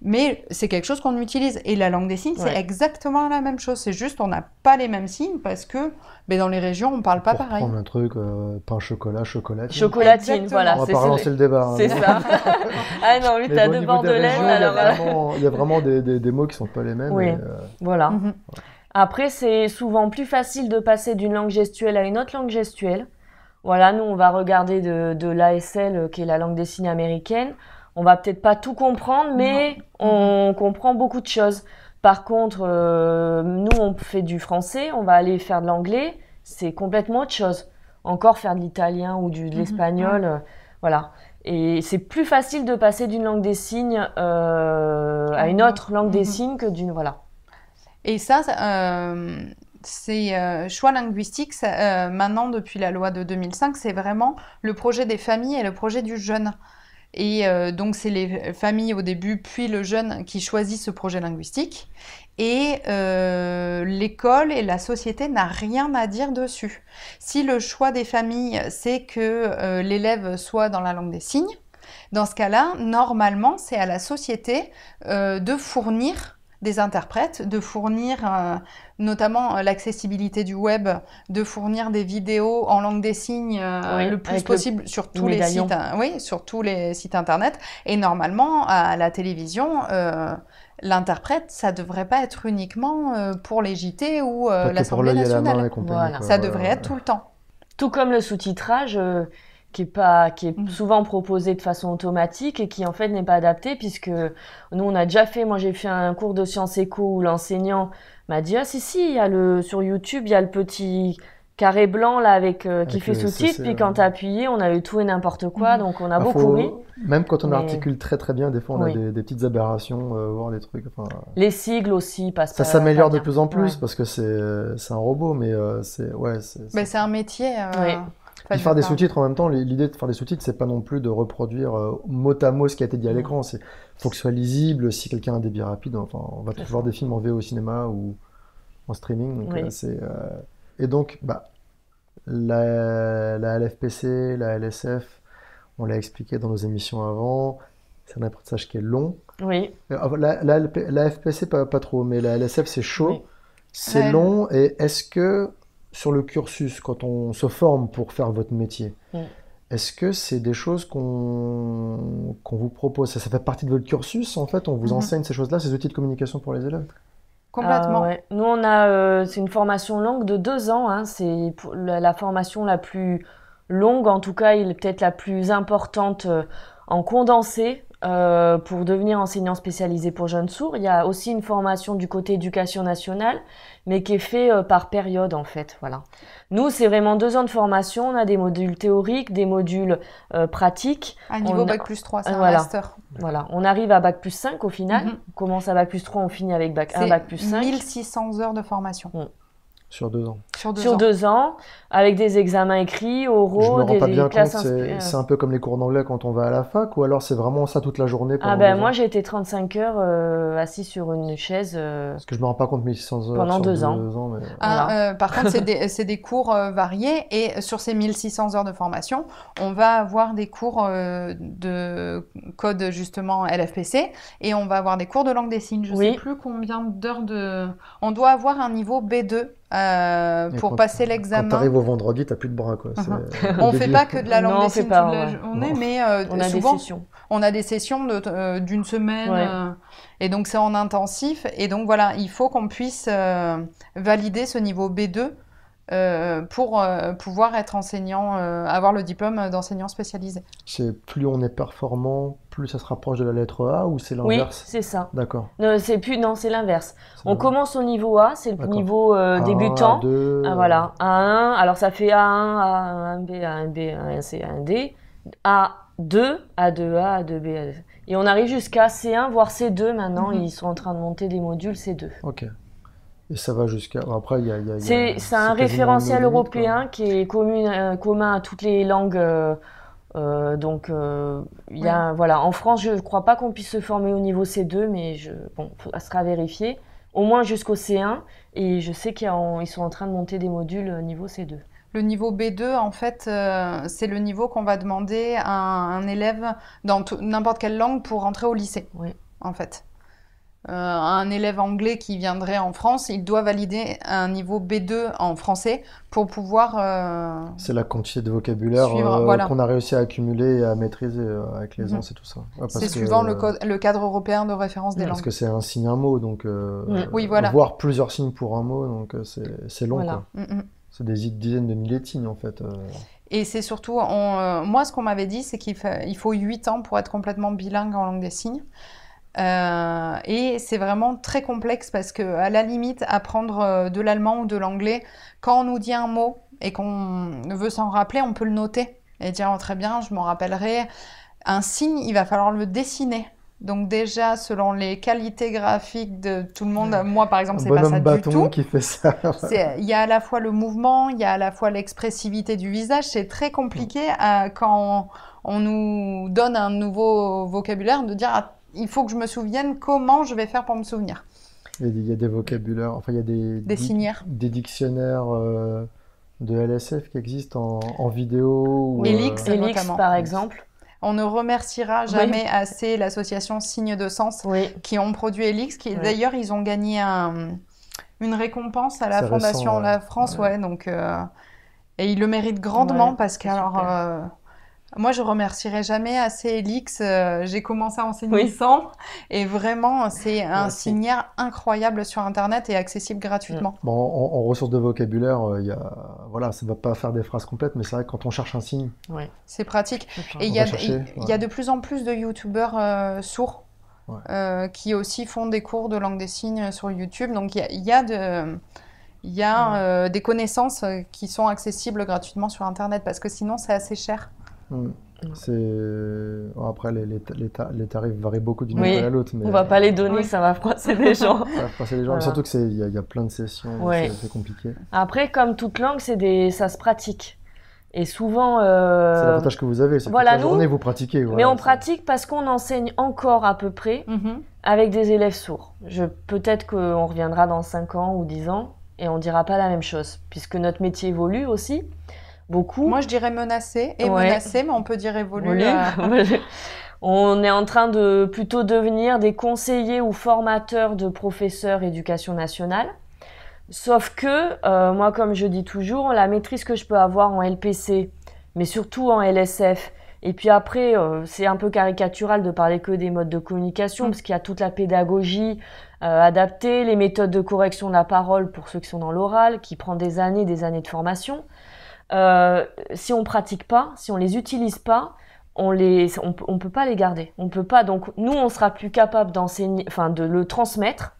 mais c'est quelque chose qu'on utilise. Et la langue des signes, c'est exactement la même chose. C'est juste, on n'a pas les mêmes signes parce que ben, dans les régions, on ne parle pas pareil. On un truc, euh, pain chocolat, chocolatine. Chocolatine, voilà. On va pas relancer le débat. Hein, c'est ça. ah non, lui, t'as as deux Il y, euh. y, a vraiment des, des, mots qui sont pas les mêmes. Oui, euh, voilà. Mhm. Après, c'est souvent plus facile de passer d'une langue gestuelle à une autre langue gestuelle. Voilà, nous, on va regarder de, de l'ASL, qui est la langue des signes américaine on va peut-être pas tout comprendre, mais on comprend beaucoup de choses. Par contre, euh, nous, on fait du français, on va aller faire de l'anglais, c'est complètement autre chose. Encore faire de l'italien ou de mhm. l'espagnol, euh, voilà. Et c'est plus facile de passer d'une langue des signes euh, à une mhm. autre langue des mhm. signes que d'une. Voilà. Et ça, c'est choix linguistique. maintenant depuis la loi de 2005, c'est vraiment le projet des familles et le projet du jeune. Et euh, donc, c'est les familles au début, puis le jeune qui choisit ce projet linguistique. Et euh, l'école et la société n'a rien à dire dessus. Si le choix des familles, c'est que euh, l'élève soit dans la langue des signes, dans ce cas-là, normalement, c'est à la société de fournir des interprètes, de fournir euh, notamment euh, l'accessibilité du web, de fournir des vidéos en langue des signes euh, le plus possible sur tous les sites, oui, sur tous les sites internet. Et normalement, à la télévision, l'interprète, ça devrait pas être uniquement pour les JT ou La ça devrait être tout le temps. Tout comme le sous-titrage, qui est pas qui est mm. souvent proposé de façon automatique et qui en fait n'est pas adapté puisque nous on a déjà fait moi j'ai fait un cours de sciences éco où l'enseignant m'a dit ah si si il y le sur YouTube il y a le petit carré blanc là avec euh, qui fait sous-titre puis quand t'as appuyé on a eu tout et n'importe quoi mm. donc on a ah, beaucoup même quand on articule très très bien des fois on a des, petites aberrations euh, voir des trucs euh, les sigles aussi parce ça s'améliore de plus en plus parce que c'est un robot mais c'est ouais c'est un métier et faire des sous-titres en même temps, l'idée de faire des sous-titres, c'est pas non plus de reproduire euh, mot à mot ce qui a été dit à l'écran. C'est faut que ce soit lisible. Si quelqu'un a un débit rapide, enfin, on va toujours voir des films en VO au cinéma ou en streaming. Donc, euh, euh, Et donc, bah, la, la, LFPC, la LSF, on l'a expliqué dans nos émissions avant. C'est un apprentissage qui est long. Oui. Ah, la, la, pas, pas, trop, mais la LSF, c'est chaud. C'est long. Et est-ce que sur le cursus, quand on se forme pour faire votre métier, mm. est-ce que c'est des choses qu'on vous propose ça, fait partie de votre cursus, en fait On vous mm-hmm. enseigne ces choses-là, ces outils de communication pour les élèves Complètement. Ah, Nous, on a, euh, c'est une formation longue de deux ans. Hein. c'est la, formation la plus longue, en tout cas, il peut-être la plus importante euh, en condensé euh, pour devenir enseignant spécialisé pour jeunes sourds. Il y a aussi une formation du côté éducation nationale, mais qui est fait euh, par période en fait. Voilà. Nous, c'est vraiment deux ans de formation. On a des modules théoriques, des modules euh, pratiques. À niveau bac plus 3, c'est un master. Voilà. On arrive à bac plus 5 au final. Mhm. On commence à bac plus 3, on finit avec bac 1, bac plus 5. 1600 heures de formation. Sur deux ans. Sur deux, ans. avec des examens écrits, oraux, Je me rends pas bien compte, euh, c'est un peu comme les cours d'anglais quand on va à la fac, ou alors c'est vraiment ça toute la journée Ah ben moi j'ai été 35 heures euh, assis sur une chaise. Euh, Parce que je me rends pas compte, 1600 heures. Pendant deux, ans. Ah, par contre, c'est des, des, cours variés, et sur ces 1600 heures de formation, on va avoir des cours de code justement LFPC, et on va avoir des cours de langue des signes. Je ne sais plus combien d'heures de. On doit avoir un niveau B2 euh, pour passer l'examen. Quand t'arrives au vendredi, t'as plus de bras. Quoi. Uh-huh. Euh, on fait pas que de la langue non, signes pas, la journée, mais euh, on a des sessions. on a des sessions d'une semaine. et donc, c'est en intensif. Et donc, voilà, il faut qu'on puisse valider ce niveau B2 pour pouvoir être enseignant, avoir le diplôme d'enseignant spécialisé. C'est plus on est performant, plus ça se rapproche de la lettre A ou c'est l'inverse Oui, c'est ça. D'accord. Non, c'est plus non, c'est l'inverse. On commence au niveau A, c'est le niveau euh, débutant. A1, ah, voilà, A1. Alors ça fait A1, A1, B, A1, B, A1, C, A1, D. A2, A2A, A2B, Et on arrive jusqu'à C1 voire C2 maintenant, mhm. ils sont en train de monter des modules C2. OK. Et ça va jusqu'à. Après, il y a. a c'est un référentiel européen qui est euh, commun, à toutes les langues euh, euh, donc, euh, voilà, en France, je ne crois pas qu'on puisse se former au niveau C2, mais je, bon, ça sera vérifié. Au moins jusqu'au C1, et je sais qu'ils sont en train de monter des modules au euh, niveau C2. Le niveau B2, en fait, c'est le niveau qu'on va demander à un élève dans n'importe quelle langue pour rentrer au lycée, oui. en fait. Euh, un élève anglais qui viendrait en France, il doit valider un niveau B2 en français pour pouvoir. Euh, c'est la quantité de vocabulaire euh, qu'on a réussi à accumuler et à maîtriser avec les mhm. ans, et tout ça. c'est suivant le, cadre européen de référence des langues. Parce que c'est un signe, un mot, donc. Voir plusieurs signes pour un mot, donc c'est long. Mm, mm. C'est des dizaines de milliers de signes en fait. Et c'est surtout, moi ce qu'on m'avait dit, c'est qu'il faut 8 ans pour être complètement bilingue en langue des signes. Euh, et c'est vraiment très complexe parce que, à la limite, apprendre euh, de l'allemand ou de l'anglais, quand on nous dit un mot et qu'on veut s'en rappeler, on peut le noter et dire oh, très bien, je m'en rappellerai. Un signe, il va falloir le dessiner. Donc déjà, selon les qualités graphiques de tout le monde, moi par exemple, c'est pas ça du tout. qui fait Il y a à la fois le mouvement, il y a à la fois l'expressivité du visage. C'est très compliqué euh, quand on, nous donne un nouveau vocabulaire de dire ah, il faut que je me souvienne comment je vais faire pour me souvenir. Il y a des, vocabulaires, enfin il y a des, des, des dictionnaires euh, de LSF qui existent en, vidéo. Elix, euh, par exemple. On ne remerciera jamais assez l'association Signe de Sens qui ont produit Elix, qui d'ailleurs ils ont gagné une récompense à la Fondation La France, donc euh, et ils le méritent grandement parce que moi, je remercierai jamais assez Elix. Euh, j'ai commencé à enseigner sans. Et vraiment, c'est un signaire incroyable sur Internet et accessible gratuitement. Mm. Bon, en, ressources de vocabulaire, il euh, y a, voilà, ça ne va pas faire des phrases complètes, mais c'est vrai que quand on cherche un signe. C'est pratique. Et il y, a de plus en plus de YouTubeurs euh, sourds qui aussi font des cours de langue des signes sur YouTube. Donc, il y, a de il des connaissances qui sont accessibles gratuitement sur Internet parce que sinon c'est assez cher. C'est après les, tarifs varient beaucoup d'une langue à l'autre. Mais... On va pas les donner, ça va froisser les gens. froisser gens. Surtout que il y, a plein de sessions, c'est compliqué. Après, comme toute langue, c'est des, ça se pratique. Et souvent, euh, c'est l'avantage que vous avez. C'est voilà, toute la journée vous pratiquez. mais on pratique parce qu'on enseigne encore à peu près mm-hmm. avec des élèves sourds. Je peut-être qu'on reviendra dans 5 ans ou 10 ans et on dira pas la même chose puisque notre métier évolue aussi beaucoup. Moi, je dirais menacé et mais on peut dire évoluer. Euh. on est en train de plutôt devenir des conseillers ou formateurs de professeurs éducation nationale. Sauf que, euh, moi, comme je dis toujours, la maîtrise que je peux avoir en LPC, mais surtout en LSF, et puis après, euh, c'est un peu caricatural de parler que des modes de communication, mm. parce qu'il y a toute la pédagogie adaptée, les méthodes de correction de la parole pour ceux qui sont dans l'oral, qui prend des années, des années de formation. Euh, si on pratique pas, si on les utilise pas, on les, on, peut pas les garder. On peut pas. Donc nous, on sera plus capable d'enseigner, enfin de le transmettre.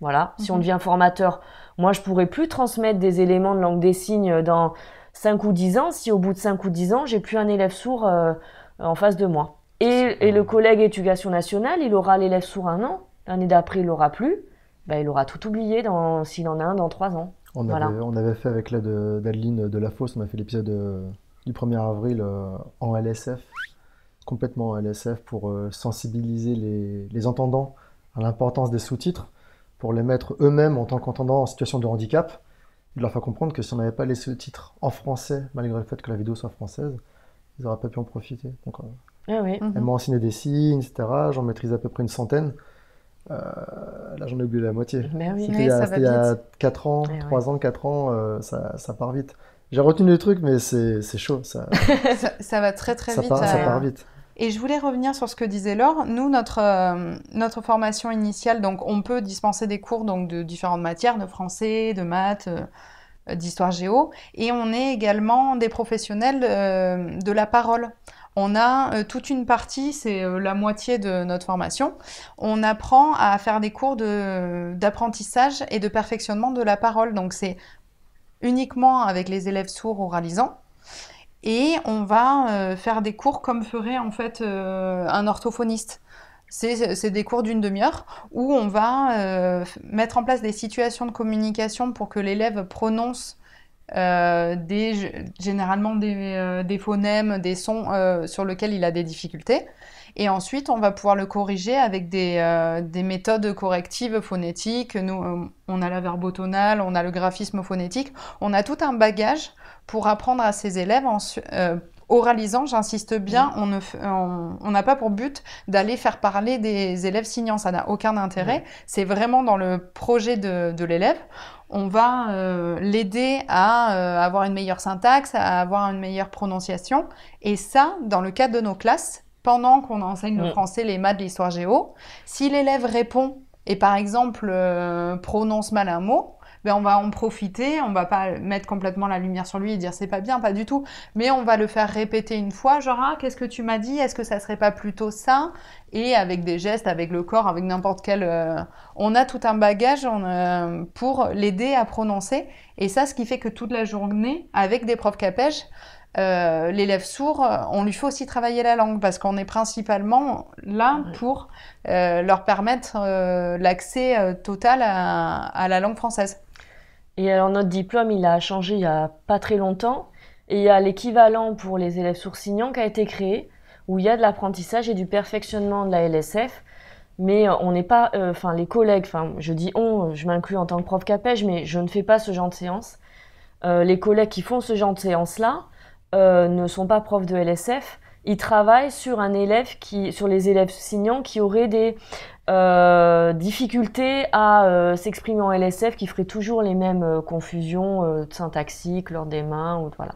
Voilà. Si mhm. on devient formateur, moi, je pourrais plus transmettre des éléments de langue des signes dans 5 ou 10 ans. Si au bout de 5 ou 10 ans, j'ai plus un élève sourd euh, en face de moi. Et, le collègue éducation nationale, il aura l'élève sourd un an. L'année d'après, il l'aura plus. Ben, il aura tout oublié s'il en a un dans 3 ans. On, avait, fait avec l'aide d'Adeline de la Fosse, on a fait l'épisode euh, du 1er avril euh, en LSF, complètement en LSF, pour euh, sensibiliser les, entendants à l'importance des sous-titres, pour les mettre eux-mêmes en tant qu'entendants en situation de handicap, de leur faire comprendre que si on n'avait pas les sous-titres en français, malgré le fait que la vidéo soit française, ils n'auraient pas pu en profiter. Donc, ah oui. Mhm. Elle des signes, etc. J'en maîtrise à peu près une centaine. Euh, là, j'en ai oublié la moitié. Mais oui, c'était il y a, 4 ans, 3 eh ans, 4 ans, euh, ça, ça part vite. J'ai retenu des trucs, mais c'est chaud. Ça... ça, va très très vite. Ça euh. part vite. Et je voulais revenir sur ce que disait Laure. Nous, notre, notre formation initiale, donc on peut dispenser des cours donc, de différentes matières, de français, de maths, d'histoire géo. Et on est également des professionnels de la parole on a euh, toute une partie, c'est euh, la moitié de notre formation, on apprend à faire des cours d'apprentissage et de perfectionnement de la parole. Donc c'est uniquement avec les élèves sourds oralisants. Et on va euh, faire des cours comme ferait en fait un orthophoniste. C'est des cours d'une demi-heure où on va mettre en place des situations de communication pour que l'élève prononce euh, généralement des, phonèmes, euh, des sons euh, sur lesquels il a des difficultés. Et ensuite, on va pouvoir le corriger avec des, des méthodes correctives phonétiques. Nous, on a la verbotonale, on a le graphisme phonétique. On a tout un bagage pour apprendre à ses élèves en, oralisant, j'insiste bien, mm. on n'a pas pour but d'aller faire parler des élèves signants, ça n'a aucun intérêt. Mm. C'est vraiment dans le projet de, l'élève on va euh, l'aider à euh, avoir une meilleure syntaxe, à avoir une meilleure prononciation. Et ça, dans le cadre de nos classes, pendant qu'on enseigne le mm. français, les maths, l'histoire géo, si l'élève répond et par exemple euh, prononce mal un mot, ben, on va en profiter, on va pas mettre complètement la lumière sur lui et dire c'est pas bien, pas du tout, mais on va le faire répéter une fois, genre ah, qu'est-ce que tu m'as dit, est-ce que ça serait pas plutôt ça Et avec des gestes, avec le corps, avec n'importe quel, euh, on a tout un bagage euh, pour l'aider à prononcer. Et ça, ce qui fait que toute la journée, avec des profs capèges, euh, l'élève sourd, on lui fait aussi travailler la langue parce qu'on est principalement là pour leur permettre l'accès total à, la langue française. Et alors notre diplôme, il a changé il n'y a pas très longtemps. Et il y a l'équivalent pour les élèves sourcignants qui a été créé, où il y a de l'apprentissage et du perfectionnement de la LSF. Mais euh, on n'est pas, euh, enfin les collègues, enfin je dis on, je m'inclus en tant que prof capège, mais je ne fais pas ce genre de séance. Euh, les collègues qui font ce genre de séance-là ne sont pas profs de LSF. Ils travaillent sur un élève qui, sur les élèves signants qui auraient des euh, difficulté à euh, s'exprimer en LSF qui ferait toujours les mêmes euh, confusions syntaxiques lors des mains ou voilà.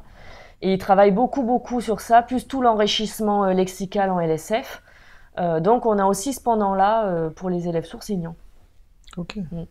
Et il travaille beaucoup beaucoup sur ça, plus tout l'enrichissement lexical en LSF. donc on a aussi cependant là pour les élèves sourcignants. Ok. Mm.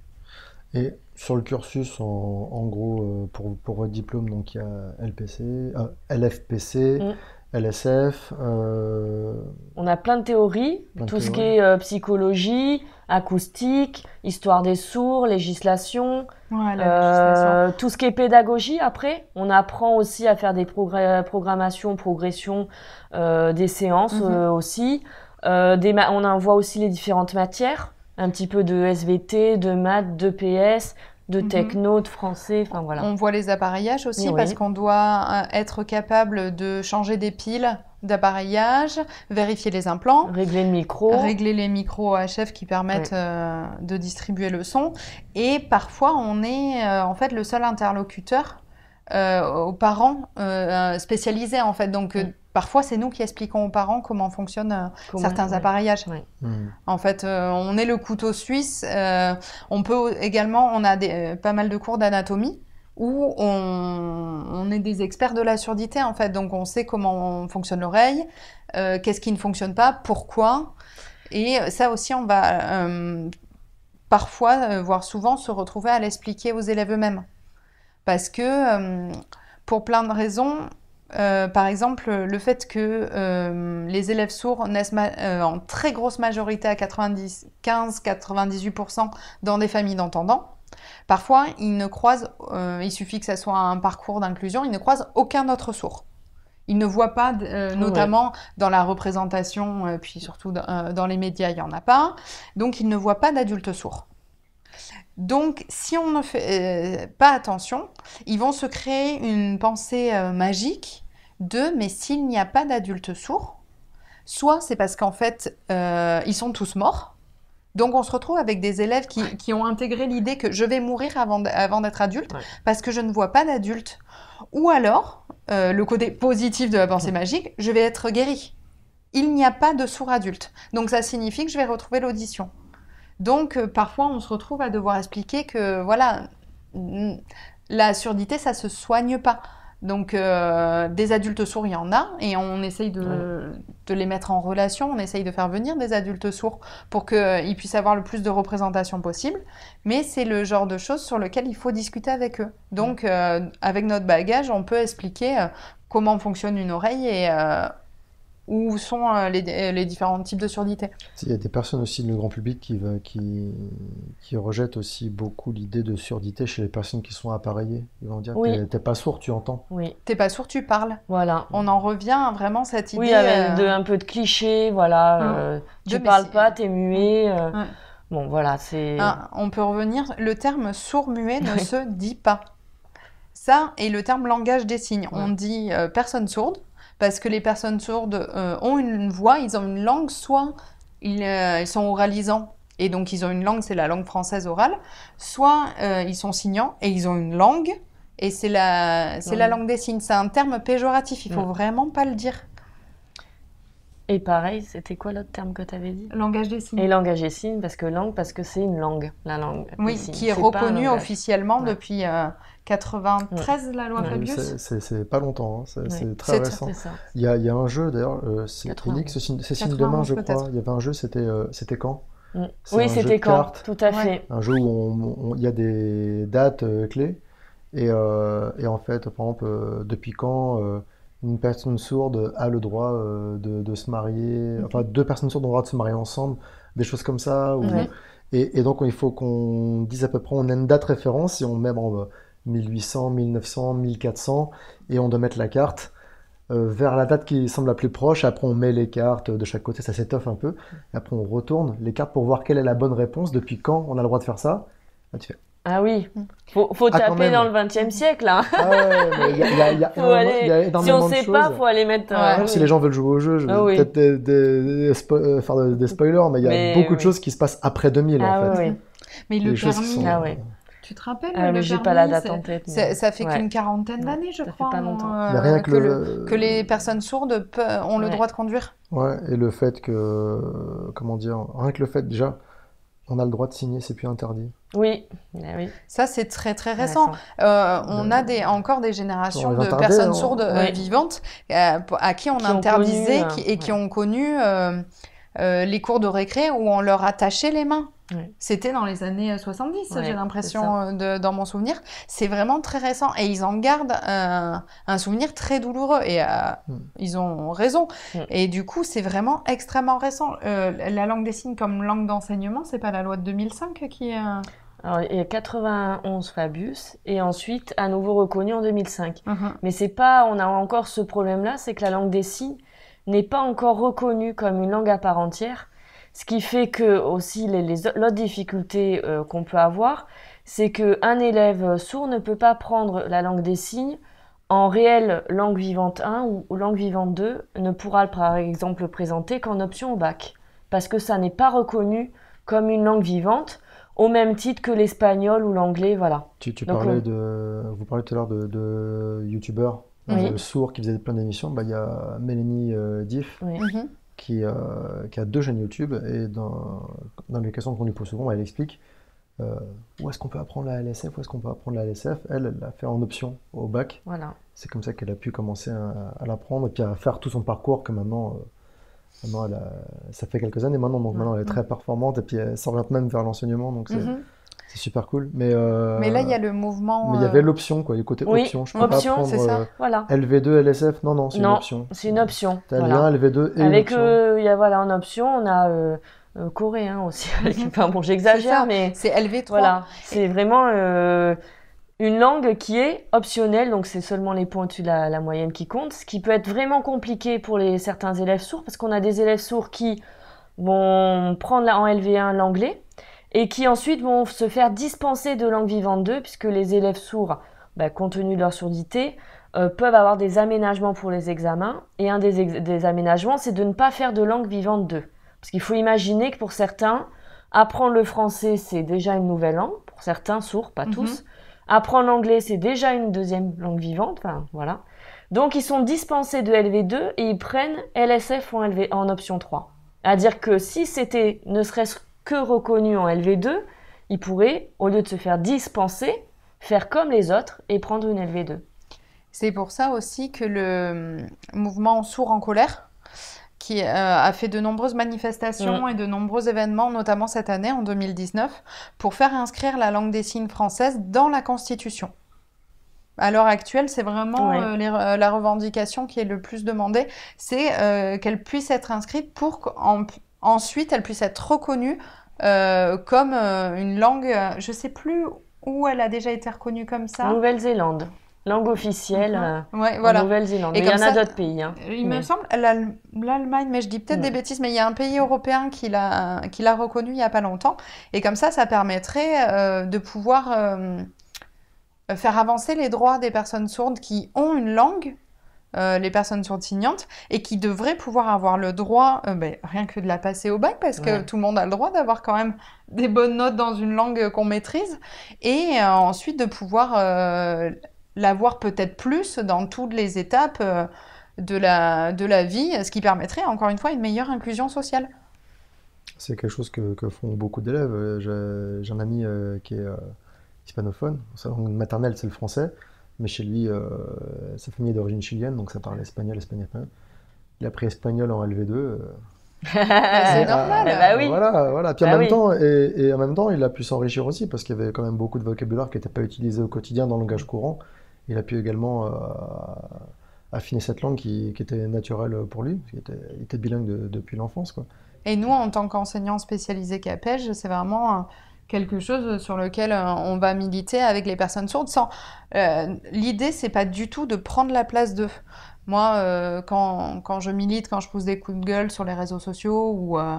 Et sur le cursus, en, gros, pour, pour, votre diplôme, donc il y a LPC, LFPC. Mm. LSF. Euh, on a plein de théories, tout ce qui est euh, psychologie, acoustique, histoire des sourds, euh, législation, tout ce qui est pédagogie. Après, on apprend aussi à faire des programmations, progressions des séances mhm. aussi. Des on voit aussi les différentes matières, un petit peu de SVT, de maths, de PS, de mhm. techno, de français, enfin voilà. On voit les appareillages aussi parce qu'on doit euh, être capable de changer des piles d'appareillage, vérifier les implants, régler le micro, régler les micros HF qui permettent euh, de distribuer le son. Et parfois, on est euh, en fait le seul interlocuteur aux parents spécialisés en fait. Donc Parfois, c'est nous qui expliquons aux parents comment fonctionnent euh, certains appareillages. En fait, euh, on est le couteau suisse. Euh, on peut également, on a pas mal de cours d'anatomie où on, est des experts de la surdité en fait. Donc on sait comment fonctionne l'oreille, qu'est-ce qui ne fonctionne pas, pourquoi. Et ça aussi, on va parfois, voire souvent, se retrouver à l'expliquer aux élèves eux-mêmes. Parce que pour plein de raisons, euh, par exemple, le fait que euh, les élèves sourds naissent euh, en très grosse majorité à 95-98% dans des familles d'entendants. Parfois, ils ne croisent, il suffit que ça soit un parcours d'inclusion, ils ne croisent aucun autre sourd. Ils ne voient pas, notamment dans la représentation, puis surtout dans, dans les médias, il n'y en a pas. Donc, ils ne voient pas d'adultes sourds. Donc, si on ne fait euh, pas attention, ils vont se créer une pensée euh, magique de mais s'il n'y a pas d'adultes sourds, soit c'est parce qu'en fait, euh, ils sont tous morts. Donc, on se retrouve avec des élèves qui, ont intégré l'idée que je vais mourir avant, d'être adulte parce que je ne vois pas d'adultes. » Ou alors, le côté positif de la pensée magique, je vais être guéri. Il n'y a pas de sourd adulte. Donc, ça signifie que je vais retrouver l'audition. Donc euh, parfois on se retrouve à devoir expliquer que voilà, la surdité ça se soigne pas. Donc euh, des adultes sourds, il y en a, et on essaye de, les mettre en relation, on essaye de faire venir des adultes sourds pour qu'ils euh, puissent avoir le plus de représentation possible, mais c'est le genre de choses sur lequel il faut discuter avec eux. Donc avec notre bagage, on peut expliquer comment fonctionne une oreille et où sont euh, les, différents types de surdité. Il y a des personnes aussi du grand public qui, euh, qui, qui rejettent aussi beaucoup l'idée de surdité chez les personnes qui sont appareillées. Ils vont dire t'es pas sourd, tu entends. Oui. T'es pas sourd, tu parles. Voilà. On en revient à vraiment cette idée. Oui, euh, de, un peu de cliché, voilà. Hein, tu parles pas, t'es muet. Bon, voilà, c'est. Ah, on peut revenir. Le terme sourd-muet ne se dit pas. Ça et le terme langage des signes. On dit personne sourde parce que les personnes sourdes euh, ont une voix, ils ont une langue, soit euh, ils, sont oralisants, et donc ils ont une langue, c'est la langue française orale, soit euh, ils sont signants, et ils ont une langue, et c'est la, c'est la langue des signes. C'est un terme péjoratif, il faut vraiment pas le dire. Et pareil, c'était quoi l'autre terme que tu avais dit Langage des signes. Et langage des signes, parce que langue, parce que c'est une langue, la langue. Oui, qui est, reconnu reconnue officiellement depuis 93, la loi Fabius C'est pas longtemps, hein. c'est très récent. Il y, a, y, a, un jeu d'ailleurs, euh, c'est unique, c'est signe demain, je crois. Il y avait un jeu, c'était euh, c'était quand mm. Oui, c'était quand, tout à fait. Un jeu où il y a des dates euh, clés. Et, et, en fait, par exemple, depuis quand une personne sourde a le droit de, se marier, enfin deux personnes sourdes ont le droit de se marier ensemble, des choses comme ça. et, donc, il faut qu'on dise à peu près, on a une date référence et on met, en 1800, 1900, 1400, et on doit mettre la carte euh, vers la date qui semble la plus proche. Après, on met les cartes de chaque côté, ça s'étoffe un peu. après, on retourne les cartes pour voir quelle est la bonne réponse, depuis quand on a le droit de faire ça. Ah, ah oui, faut, faut ah, taper dans le 20e siècle. il Si on ne sait pas, faut aller mettre. Euh, si les gens veulent jouer au jeu, je vais ah peut-être euh, faire des spoilers, mais il y a beaucoup de choses qui se passent après 2000 en fait. Mais le permis, sont... Tu te rappelles ah, le pas Ça fait qu'une quarantaine d'années, je ça crois. Fait pas longtemps. Euh, que, les personnes sourdes ont le droit de conduire. Ouais, et le fait que. Euh, comment dire Rien que le fait, déjà, on a le droit de signer, c'est plus interdit. Oui. oui. Ça, c'est très très récent. Euh, on a des, encore des générations de personnes hein. sourdes vivantes à qui on interdisait et qui ont connu les cours de récré où on leur attachait les mains. C'était dans les années 70, euh, j'ai l'impression, euh, dans mon souvenir. C'est vraiment très récent et ils en gardent euh, un, souvenir très douloureux et mm. ils ont raison. Mm. Et du coup, c'est vraiment extrêmement récent. la langue des signes comme langue d'enseignement, c'est pas la loi de 2005 qui est. Alors, il y a 91 Fabius et ensuite à nouveau reconnu en 2005. Mhm. Mais c'est pas, on a encore ce problème-là, c'est que la langue des signes n'est pas encore reconnue comme une langue à part entière ce qui fait que aussi l'autre les, difficulté euh, qu'on peut avoir, c'est qu'un élève euh, sourd ne peut pas prendre la langue des signes en réelle langue vivante 1 ou langue vivante 2, ne pourra par exemple présenter qu'en option au bac, parce que ça n'est pas reconnu comme une langue vivante au même titre que l'espagnol ou l'anglais, voilà. Tu, parlais de, vous parlez tout à l'heure de, de youtubeurs euh, sourds qui faisaient plein d'émissions, bah, il y a Mélanie Diff. Oui. Mhm qui, euh, qui, a deux chaînes YouTube et dans, dans les questions qu'on lui pose souvent, elle explique euh, où est-ce qu'on peut apprendre la LSF, où est-ce qu'on peut apprendre la LSF. Elle, elle l'a fait en option au bac. Voilà. C'est comme ça qu'elle a pu commencer à, l'apprendre et puis à faire tout son parcours que maintenant, euh, maintenant ça fait quelques années maintenant, donc maintenant elle est très performante et puis elle s'oriente même vers l'enseignement. Donc c'est, mm-hmm. C'est super cool. Mais, euh, mais là, il y a le mouvement. Mais il y avait euh, l'option, quoi. Il côté option. Je peux option, pas LV2, LSF. Non, non, c'est une option. C'est une option. T'as voilà. LV2 et Avec, euh, il y a voilà, en option, on a. coréen hein, aussi. Mhm. bon, j'exagère, mais c'est LV3. Voilà, c'est vraiment une langue qui est optionnelle, donc c'est seulement les points au-dessus de la, la, moyenne qui comptent, ce qui peut être vraiment compliqué pour les certains élèves sourds, parce qu'on a des élèves sourds qui vont prendre en LV1 l'anglais, et qui ensuite vont se faire dispenser de langue vivante 2, puisque les élèves sourds, bah, compte tenu de leur surdité, euh, peuvent avoir des aménagements pour les examens. Et un des, aménagements, c'est de ne pas faire de langue vivante 2. Parce qu'il faut imaginer que pour certains, apprendre le français, c'est déjà une nouvelle langue, pour certains sourds, pas mhm. tous. Apprendre l'anglais, c'est déjà une deuxième langue vivante, enfin voilà. Donc ils sont dispensés de LV2 et ils prennent LSF en, LV... en option 3. À dire que si c'était ne serait-ce que reconnu en LV2, il pourrait, au lieu de se faire dispenser, faire comme les autres et prendre une LV2. C'est pour ça aussi que le mouvement Sourd en colère, qui euh, a fait de nombreuses manifestations mm. et de nombreux événements, notamment cette année, en 2019, pour faire inscrire la langue des signes française dans la Constitution. À l'heure actuelle, c'est vraiment euh, euh, la revendication qui est le plus demandée, c'est qu'elle puisse être inscrite pour qu'ensuite elle puisse être reconnue euh, comme euh, une langue, euh, je ne sais plus où elle a déjà été reconnue comme ça. Nouvelle-Zélande. Langue officielle de Nouvelle-Zélande. Il y en a d'autres pays. Hein. Il me semble, l'Allemagne, mais je dis peut-être des bêtises, mais il y a un pays européen qui l'a reconnu il n'y a pas longtemps. Et comme ça, ça permettrait de pouvoir faire avancer les droits des personnes sourdes qui ont une langue, euh, les personnes surtignantes et qui devraient pouvoir avoir le droit, euh, ben, rien que de la passer au bac, parce que tout le monde a le droit d'avoir quand même des bonnes notes dans une langue qu'on maîtrise, et euh, ensuite de pouvoir l'avoir peut-être plus dans toutes les étapes de, la, vie, ce qui permettrait encore une fois une meilleure inclusion sociale. C'est quelque chose que font beaucoup d'élèves. J'ai un ami qui est hispanophone, sa langue maternelle c'est le français, mais chez lui, euh, sa famille est d'origine chilienne, donc ça parle espagnol, espagnol, espagnol. Il a pris espagnol en LV2. Euh. Ah, c'est euh, normal, ah, bah oui. Voilà, voilà. Bah temps, et, en même temps, il a pu s'enrichir aussi parce qu'il y avait quand même beaucoup de vocabulaire qui n'était pas utilisé au quotidien dans le langage courant. Il a pu également affiner cette langue qui, était naturelle pour lui. Il était, était bilingue depuis l'enfance. Et nous, en tant qu'enseignants spécialisés CAPEJ, c'est vraiment quelque chose sur lequel euh, on va militer avec les personnes sourdes. Sans euh, l'idée, c'est pas du tout de prendre la place d'eux. Moi, euh, quand, quand, je milite, quand je pousse des coups de gueule sur les réseaux sociaux ou euh,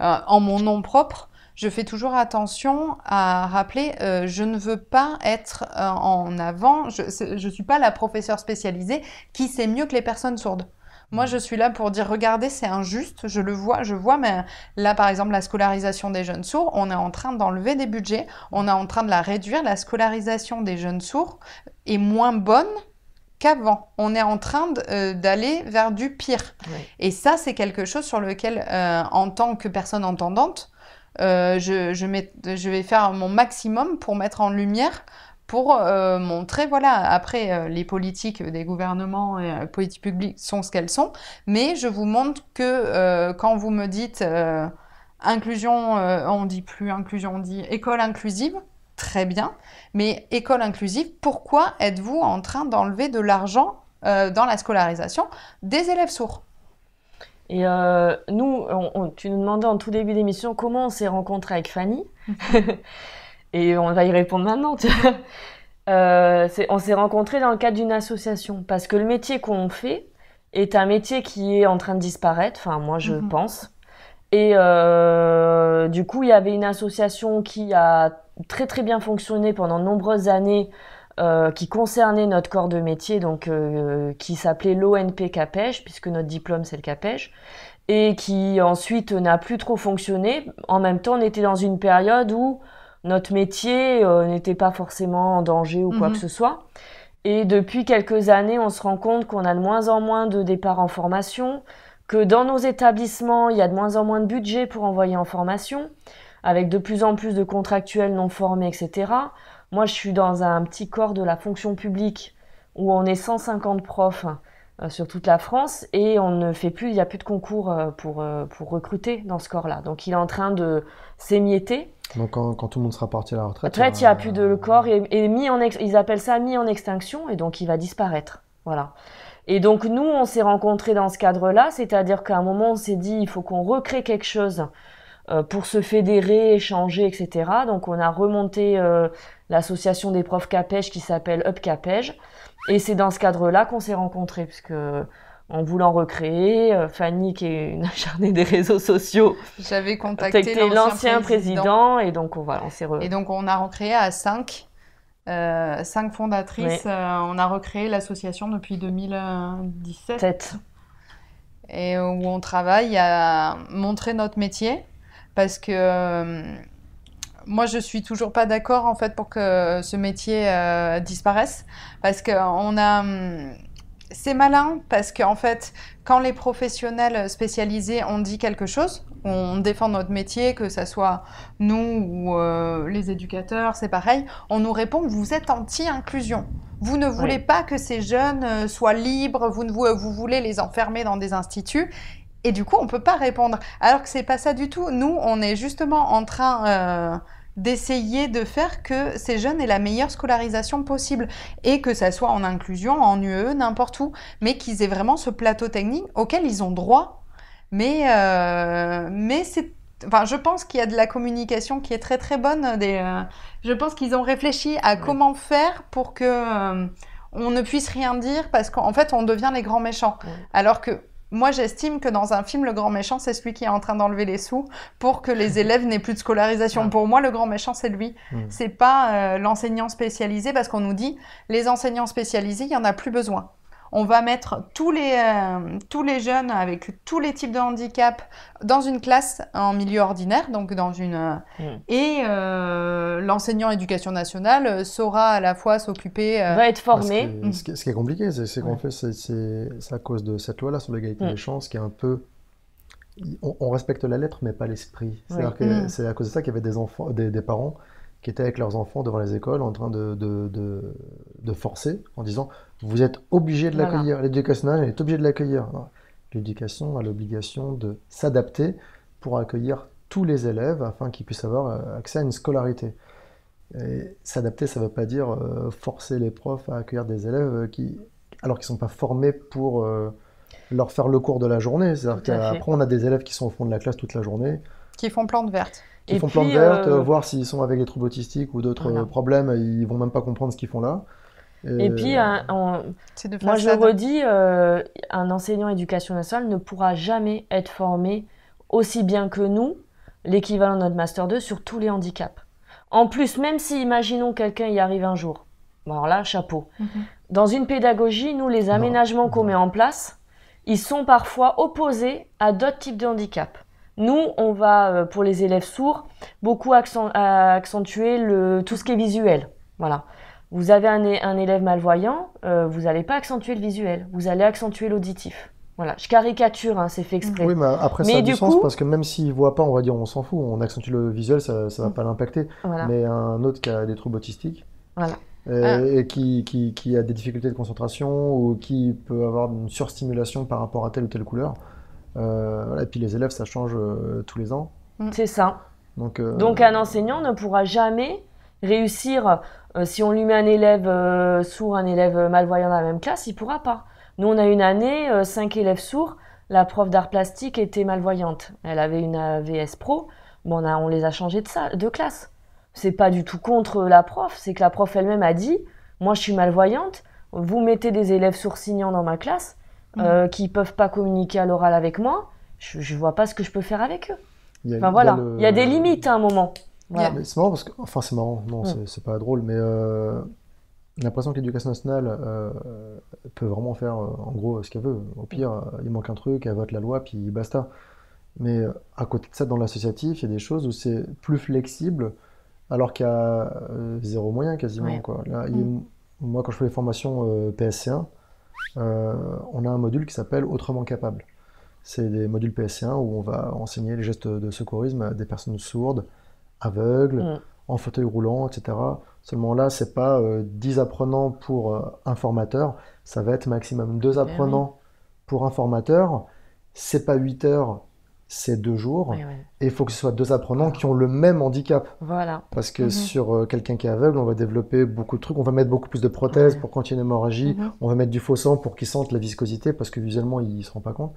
en mon nom propre, je fais toujours attention à rappeler, je ne veux pas être en avant, je ne suis pas la professeure spécialisée qui sait mieux que les personnes sourdes. Moi, je suis là pour dire, regardez, c'est injuste, je le vois, je vois, mais là, par exemple, la scolarisation des jeunes sourds, on est en train d'enlever des budgets, on est en train de la réduire, la scolarisation des jeunes sourds est moins bonne qu'avant. On est en train euh, d'aller vers du pire. Et ça, c'est quelque chose sur lequel, euh, en tant que personne entendante, euh, je vais faire mon maximum pour mettre en lumière pour euh, montrer, voilà, après euh, les politiques des gouvernements et euh, politiques publiques sont ce qu'elles sont, mais je vous montre que quand vous me dites inclusion, on dit plus inclusion, on dit école inclusive, très bien, mais école inclusive, pourquoi êtes-vous en train d'enlever de l'argent dans la scolarisation des élèves sourds et nous, tu nous demandais en tout début d'émission comment on s'est rencontré avec Fanny. Et on va y répondre maintenant. Euh, on s'est rencontrés dans le cadre d'une association parce que le métier qu'on fait est un métier qui est en train de disparaître. Enfin, moi, je mhm. pense. Et euh, du coup, il y avait une association qui a très très bien fonctionné pendant de nombreuses années, euh, qui concernait notre corps de métier, donc qui s'appelait l'ONP Capège, puisque notre diplôme c'est le Capège, et qui ensuite n'a plus trop fonctionné. En même temps, on était dans une période où notre métier euh, n'était pas forcément en danger ou quoi que mhm. ce soit. Et depuis quelques années, on se rend compte qu'on a de moins en moins de départs en formation, que dans nos établissements, il y a de moins en moins de budget pour envoyer en formation, avec de plus en plus de contractuels non formés, etc. Moi, je suis dans un petit corps de la fonction publique où on est 150 profs euh, sur toute la France et on ne fait plus, il n'y a plus de concours euh, pour, pour recruter dans ce corps-là. Donc, il est en train de s'émietter. Donc quand, tout le monde sera parti à la retraite. retraite, euh, il n'y a, plus de le corps et, mis en ils appellent ça mis en extinction et donc il va disparaître. Voilà. Et donc nous, on s'est rencontrés dans ce cadre-là, c'est-à-dire qu'à un moment, on s'est dit il faut qu'on recrée quelque chose euh, pour se fédérer, échanger, etc. Donc on a remonté euh, l'association des profs Capège qui s'appelle Up Capège. Et c'est dans ce cadre-là qu'on s'est rencontrés, puisque en voulant recréer. Euh, Fanny, qui est une acharnée des réseaux sociaux, j'avais contacté l'ancien président. et donc on, voilà, Et donc on a recréé à cinq euh, fondatrices. Euh, on a recréé l'association depuis 2017. Et où on travaille à montrer notre métier parce que moi je suis toujours pas d'accord en fait pour que ce métier disparaisse parce qu'on a hum, c'est malin parce qu'en fait, quand les professionnels spécialisés ont dit quelque chose, on défend notre métier, que ce soit nous ou euh, les éducateurs, c'est pareil, on nous répond vous êtes anti-inclusion. Vous ne voulez pas que ces jeunes euh, soient libres, vous, euh, vous, voulez les enfermer dans des instituts. Et du coup, on ne peut pas répondre. Alors que c'est pas ça du tout. Nous, on est justement en train d'essayer de faire que ces jeunes aient la meilleure scolarisation possible et que ça soit en inclusion, en UE, n'importe où, mais qu'ils aient vraiment ce plateau technique auquel ils ont droit. Mais, euh, mais c'est Enfin, je pense qu'il y a de la communication qui est très très bonne. Des, euh, je pense qu'ils ont réfléchi à comment faire pour que euh, on ne puisse rien dire parce qu'en fait on devient les grands méchants. Alors que moi, j'estime que dans un film, le grand méchant, c'est celui qui est en train d'enlever les sous pour que les élèves n'aient plus de scolarisation. Pour moi, le grand méchant, c'est lui. Mm. C'est pas euh, l'enseignant spécialisé parce qu'on nous dit les enseignants spécialisés, il n'y en a plus besoin. On va mettre tous les, euh, tous les jeunes avec tous les types de handicap dans une classe en milieu ordinaire, donc dans une... Hmm. Et euh, l'enseignant éducation nationale saura à la fois s'occuper... Euh, va être formé. ce, qui est, compliqué, c'est qu'on fait, c'est à cause de cette loi-là sur l'égalité des chances qui est un peu on, respecte la lettre, mais pas l'esprit. Hmm. cest à cause de ça qu'il y avait des enfants, des parents qui étaient avec leurs enfants devant les écoles en train de, de, forcer en disant vous êtes obligés de l'accueillir. L'éducation nationale est obligée de l'accueillir. L'éducation a l'obligation de s'adapter pour accueillir tous les élèves afin qu'ils puissent avoir euh, accès à une scolarité. S'adapter, ça ne veut pas dire euh, forcer les profs à accueillir des élèves euh, qui, alors qu'ils ne sont pas formés pour leur faire le cours de la journée. cest à on a des élèves qui sont au fond de la classe toute la journée. Qui font plante verte. Ils font plantes vertes, verte, euh, voir s'ils sont avec des troubles autistiques ou d'autres euh, problèmes, ils vont même pas comprendre ce qu'ils font là. Et, puis, moi je redis, euh, un enseignant éducation nationale ne pourra jamais être formé aussi bien que nous, l'équivalent de notre Master 2, sur tous les handicaps. En plus, même si, imaginons, quelqu'un y arrive un jour, bon, alors là, chapeau. Mhm. Dans une pédagogie, nous, les aménagements qu'on met en place, ils sont parfois opposés à d'autres types de handicaps. Nous, on va, euh, pour les élèves sourds, beaucoup euh, accentuer tout ce qui est visuel. Voilà. Vous avez un, élève malvoyant, euh, vous n'allez pas accentuer le visuel, vous allez accentuer l'auditif. Voilà, je caricature, hein, c'est fait exprès. Oui, mais après ça a du, sens parce que même s'il voit pas, on va dire on s'en fout, on accentue le visuel, ça, ne va mm. pas l'impacter. Mais un autre qui a des troubles autistiques, ah. et, qui, a des difficultés de concentration ou qui peut avoir une surstimulation par rapport à telle ou telle couleur, euh, et puis les élèves, ça change euh, tous les ans. Mm. C'est ça. Euh, Donc, un enseignant ne pourra jamais réussir, si on lui met un élève sourd, un élève malvoyant dans la même classe, il pourra pas. Nous, on a une année, cinq élèves sourds, la prof d'art plastique était malvoyante. Elle avait une AVS pro, on, les a changés de, ça, de classe. C'est pas du tout contre la prof, c'est que la prof elle-même a dit, moi je suis malvoyante, vous mettez des élèves sourds dans ma classe, qui euh, ne mm. qui peuvent pas communiquer à l'oral avec moi, je, je vois pas ce que je peux faire avec eux. a, enfin, voilà, il y, a des limites à un moment. C'est marrant parce que, enfin c'est marrant, non mm. c'est pas drôle, mais euh, l'impression que l'éducation nationale euh, peut vraiment faire euh, en gros ce qu'elle veut. Au pire, il manque un truc, elle vote la loi, puis basta. Mais à côté de ça, dans l'associatif, il y a des choses où c'est plus flexible, alors qu'il y a zéro moyen quasiment. Quoi. Là, mm. moi, quand je fais les formations PSC1, euh, on a un module qui s'appelle Autrement capable. C'est des modules PSC1 où on va enseigner les gestes de secourisme à des personnes sourdes, aveugles, mm. en fauteuil roulant, etc. Seulement là, c'est pas 10 euh, apprenants pour un euh, formateur, ça va être maximum 2 eh apprenants pour un formateur. C'est pas 8 heures, ces deux jours. Et il faut que ce soit deux apprenants qui ont le même handicap. Voilà. Parce que mhm. sur euh, quelqu'un qui est aveugle, on va développer beaucoup de trucs. On va mettre beaucoup plus de prothèses pour continuer une hémorragie, mhm. On va mettre du faux sang pour qu'il sente la viscosité parce que visuellement, il ne se rend pas compte.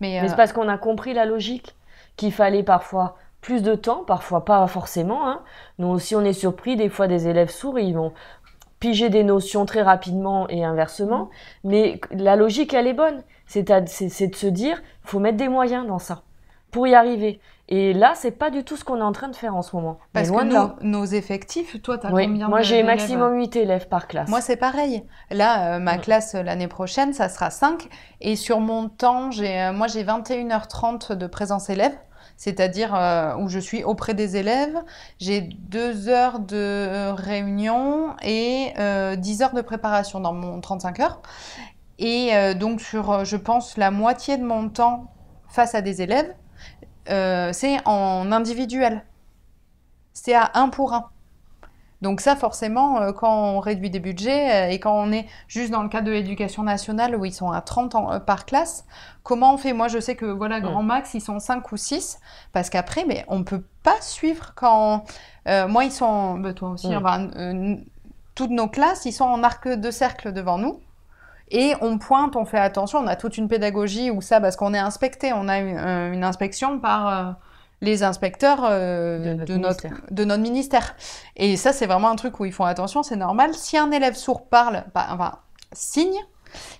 Mais, euh, c'est parce qu'on a compris la logique qu'il fallait parfois plus de temps, parfois pas forcément. Hein. Nous aussi, on est surpris. Des fois, des élèves sourds, ils vont piger des notions très rapidement et inversement. Mhm. Mais la logique, elle est bonne. C'est de se dire, faut mettre des moyens dans ça pour y arriver. Et là, c'est pas du tout ce qu'on est en train de faire en ce moment. Parce que Nos, effectifs, toi, tu as Moi, j'ai maximum 8 élèves par classe. Moi, c'est pareil. Là, euh, ma classe euh, l'année prochaine, ça sera 5. Et sur mon temps, j'ai, euh, moi, j'ai 21h30 de présence élève c'est-à-dire où je suis auprès des élèves. J'ai 2 heures de réunion et 10 heures de préparation dans mon 35 heures. Et donc sur, je pense, la moitié de mon temps face à des élèves, euh, c'est en individuel. C'est à un pour un. Donc ça, forcément, euh, quand on réduit des budgets euh, et quand on est juste dans le cadre de l'éducation nationale où ils sont à 30 par classe, comment on fait Moi, je sais que, voilà, mm. grand max, ils sont 5 ou 6, parce qu'après, mais on ne peut pas suivre quand... moi, ils sont... Bah, toi aussi, mm. toutes nos classes, ils sont en arc de cercle devant nous. Et on pointe, on fait attention, on a toute une pédagogie où ça, parce qu'on est inspecté, on a une, euh, inspection par euh, les inspecteurs euh, de, notre ministère. Et ça, c'est vraiment un truc où ils font attention, c'est normal. Si un élève sourd parle, bah, enfin, signe,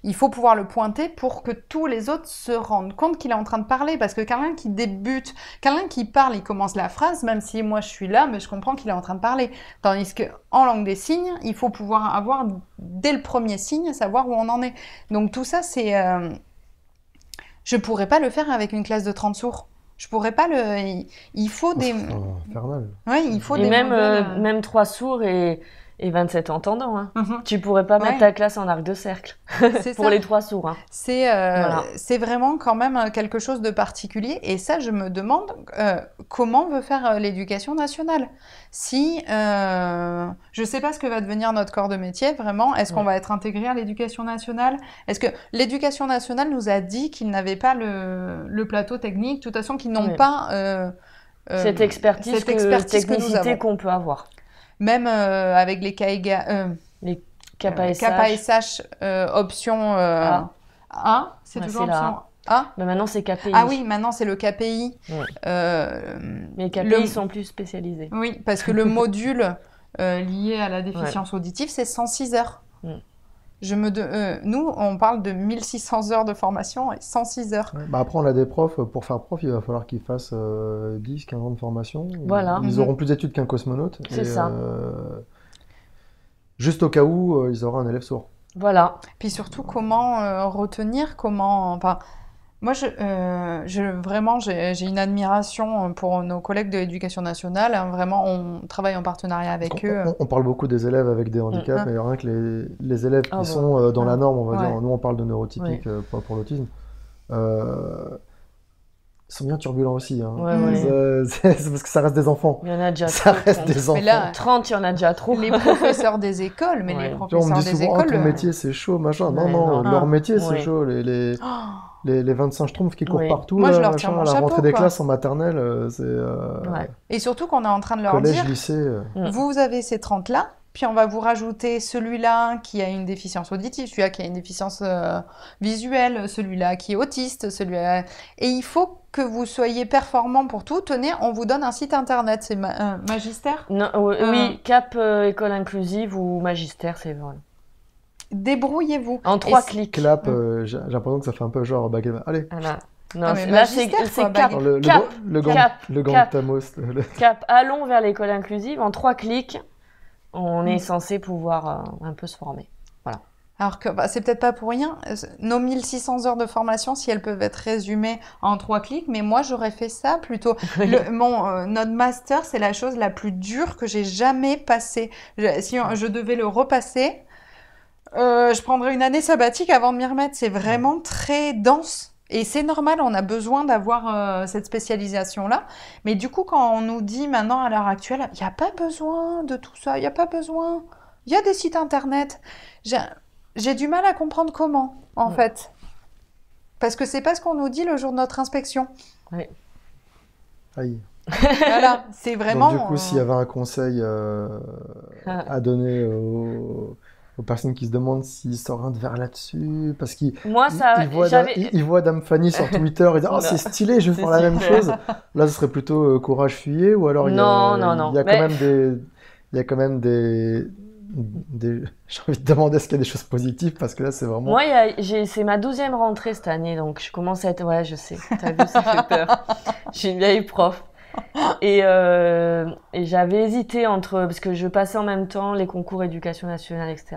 il faut pouvoir le pointer pour que tous les autres se rendent compte qu'il est en train de parler. Parce que quelqu'un qui débute, quelqu'un qui parle, il commence la phrase, même si moi je suis là, mais je comprends qu'il est en train de parler. Tandis que en langue des signes, il faut pouvoir avoir dès le premier signe savoir où on en est. Donc tout ça, c'est, euh, je pourrais pas le faire avec une classe de 30 sourds. Je pourrais pas le. Il faut oh, des. Ouais, il faut des. même, euh, même trois sourds et et 27 entendants. Hein. Mhm. Tu pourrais pas mettre ta classe en arc de cercle pour les trois sourds. Hein. Euh, c'est vraiment quand même euh, quelque chose de particulier. Et ça, je me demande euh, comment veut faire l'éducation nationale. Si euh, je sais pas ce que va devenir notre corps de métier, vraiment, est-ce qu'on va être intégré à l'éducation nationale Est-ce que l'éducation nationale nous a dit qu'ils n'avaient pas le, plateau technique, de toute façon qu'ils n'ont pas cette expertise, cette technicité qu'on peut avoir. Même euh, avec les KSH, euh, les euh, option ah. A. c'est toujours option A. Bah, maintenant, c'est KPI. Ah oui, maintenant, c'est le KPI. les KPI sont plus spécialisés. Oui, parce que le module lié à la déficience auditive, c'est 106 heures. Je me euh, nous, on parle de 1600 heures de formation et 106 heures. Bah après, on a des profs. Euh, pour faire prof, il va falloir qu'ils fassent 10, euh, 15 ans de formation. Voilà. Ils mhm. auront plus d'études qu'un cosmonaute. C'est ça. juste au cas où, ils auront un élève sourd. Voilà. Puis surtout, comment retenir, comment... Enfin, moi, euh, je, vraiment, j'ai une admiration euh, pour nos collègues de l'éducation nationale. Hein. vraiment, on travaille en partenariat avec eux. On, parle beaucoup des élèves avec des mm, handicaps, mm. mais rien que les, les élèves ah qui bah, sont euh, dans la norme, on va dire. Nous, on parle de neurotypiques pour, l'autisme. sont bien turbulents aussi. Hein. c'est parce que ça reste des enfants. Il y en a déjà ça reste des enfants. Mais là, 30, il y en a déjà trop. Les professeurs des écoles, mais les professeurs des écoles. Oh, métier, c'est chaud, machin. non, non, leur ah. métier, c'est chaud. Les, oh les, 25 schtroumpfs qui courent partout. Moi, je leur à la rentrée des classes en maternelle, euh, euh, Et surtout qu'on est en train de leur dire. Euh. Vous avez ces 30 là. Puis on va vous rajouter celui-là qui a une déficience auditive, celui-là qui a une déficience visuelle, celui-là qui est autiste, celui-là. Et il faut que vous soyez performant pour tout. Tenez, on vous donne un site internet, c'est magistère. Non, oui, Cap école inclusive ou magistère, c'est vrai débrouillez-vous. En trois clics. Clap, mm. euh, j'ai l'impression que ça fait un peu genre baguette. Allez. Ah, non, là, c'est cap. Le, cap. Le, gant, cap. le gant cap. Le... Cap. Allons vers l'école inclusive. En trois clics, on est mm. censé pouvoir euh, un peu se former. Voilà. Alors que bah, c'est peut-être pas pour rien. Euh, nos 1600 heures de formation, si elles peuvent être résumées en trois clics, mais moi, j'aurais fait ça plutôt. mon, notre master, c'est la chose la plus dure que j'ai jamais passée. si je devais le repasser, euh, je prendrai une année sabbatique avant de m'y remettre. C'est vraiment très dense. Et c'est normal, on a besoin d'avoir euh, cette spécialisation-là. Mais du coup, quand on nous dit maintenant à l'heure actuelle, il n'y a pas besoin de tout ça, il n'y a pas besoin. Il y a des sites internet. J'ai du mal à comprendre comment, en fait. Parce que c'est pas ce qu'on nous dit le jour de notre inspection. Oui. Aïe. voilà, c'est vraiment. du coup, s'il y euh, avait un conseil ah. à donner aux aux personnes qui se demandent s'ils sortent de verre là-dessus, parce qu'ils voient, voient, Dame Fanny sur Twitter et disent « Oh, c'est stylé, je vais faire la même chose !» Là, ce serait plutôt euh, Courage fuyé, ou alors il y a, non, non, non. Il y a quand même des... Il y a quand même des... J'ai envie de demander est-ce qu'il y a des choses positives, parce que là, c'est vraiment... Moi, c'est ma douzième rentrée cette année, donc je commence à être... Ouais, je sais, t'as vu, ça fait peur. je suis une vieille prof. Euh, et, j'avais hésité entre. Parce que je passais en même temps les concours éducation nationale, etc.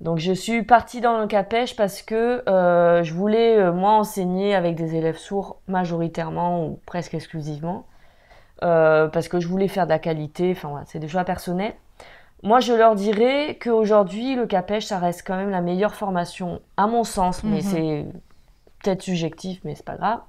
Donc je suis partie dans le Capèche parce que euh, je voulais, euh, moi, enseigner avec des élèves sourds majoritairement ou presque exclusivement. parce que je voulais faire de la qualité, enfin c'est des choix personnels. Moi, je leur dirais qu'aujourd'hui, le CAPES, ça reste quand même la meilleure formation, à mon sens, mais mhm. c'est peut-être subjectif, mais c'est pas grave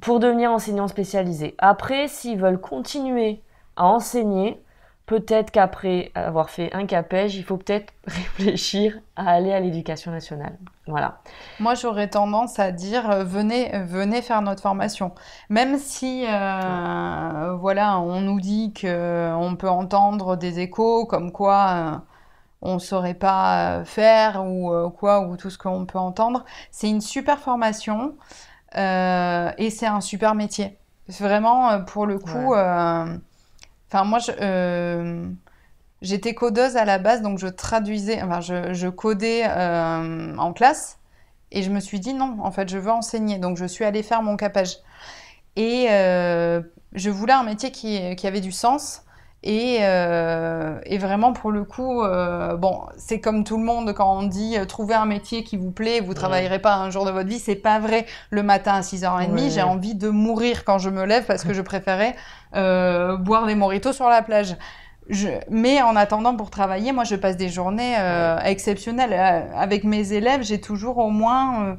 pour devenir enseignant spécialisé. Après, s'ils veulent continuer à enseigner, peut-être qu'après avoir fait un capège, il faut peut-être réfléchir à aller à l'éducation nationale. Voilà. Moi, j'aurais tendance à dire euh, venez, euh, venez faire notre formation. Même si, euh, voilà, on nous dit qu'on peut entendre des échos comme quoi. on ne saurait pas faire ou quoi, ou tout ce qu'on peut entendre. C'est une super formation. Euh, et c'est un super métier. Vraiment, euh, pour le coup, euh, enfin moi, j'étais codeuse à la base, donc je traduisais, enfin je, codais en classe. Et je me suis dit non, en fait, je veux enseigner. Donc, je suis allée faire mon capage. Et je voulais un métier qui avait du sens. Euh, et, vraiment, pour le coup, euh, bon, c'est comme tout le monde quand on dit euh, trouver un métier qui vous plaît, vous travaillerez pas un jour de votre vie. C'est pas vrai. Le matin à 6h30, j'ai envie de mourir quand je me lève parce que je préférais boire des moritos sur la plage. Mais en attendant, pour travailler, moi, je passe des journées exceptionnelles. Avec mes élèves, j'ai toujours au moins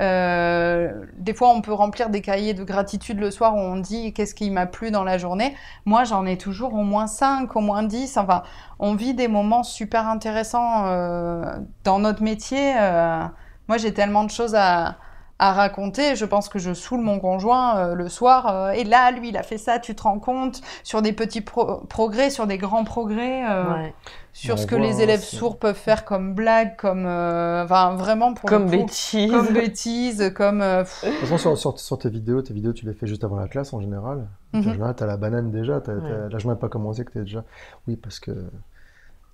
euh, des fois, on peut remplir des cahiers de gratitude le soir où on dit qu'est-ce qui m'a plu dans la journée. Moi, j'en ai toujours au moins 5, au moins 10. Enfin, on vit des moments super intéressants euh, dans notre métier. Euh. moi, j'ai tellement de choses à, à raconter. Je pense que je saoule mon conjoint euh, le soir. Euh, et là, lui, il a fait ça, tu te rends compte, sur des petits progrès, sur des grands progrès, euh, sur ce que les hein, élèves sourds peuvent faire comme blague, comme. Enfin, vraiment pour. Comme bêtises. Comme bêtises, comme. sur, tes vidéos, tes vidéos, tu les fais juste avant la classe en général. Mhm. tu as la banane déjà, Là, ouais. la pas commencé que tu es déjà. Oui, parce que.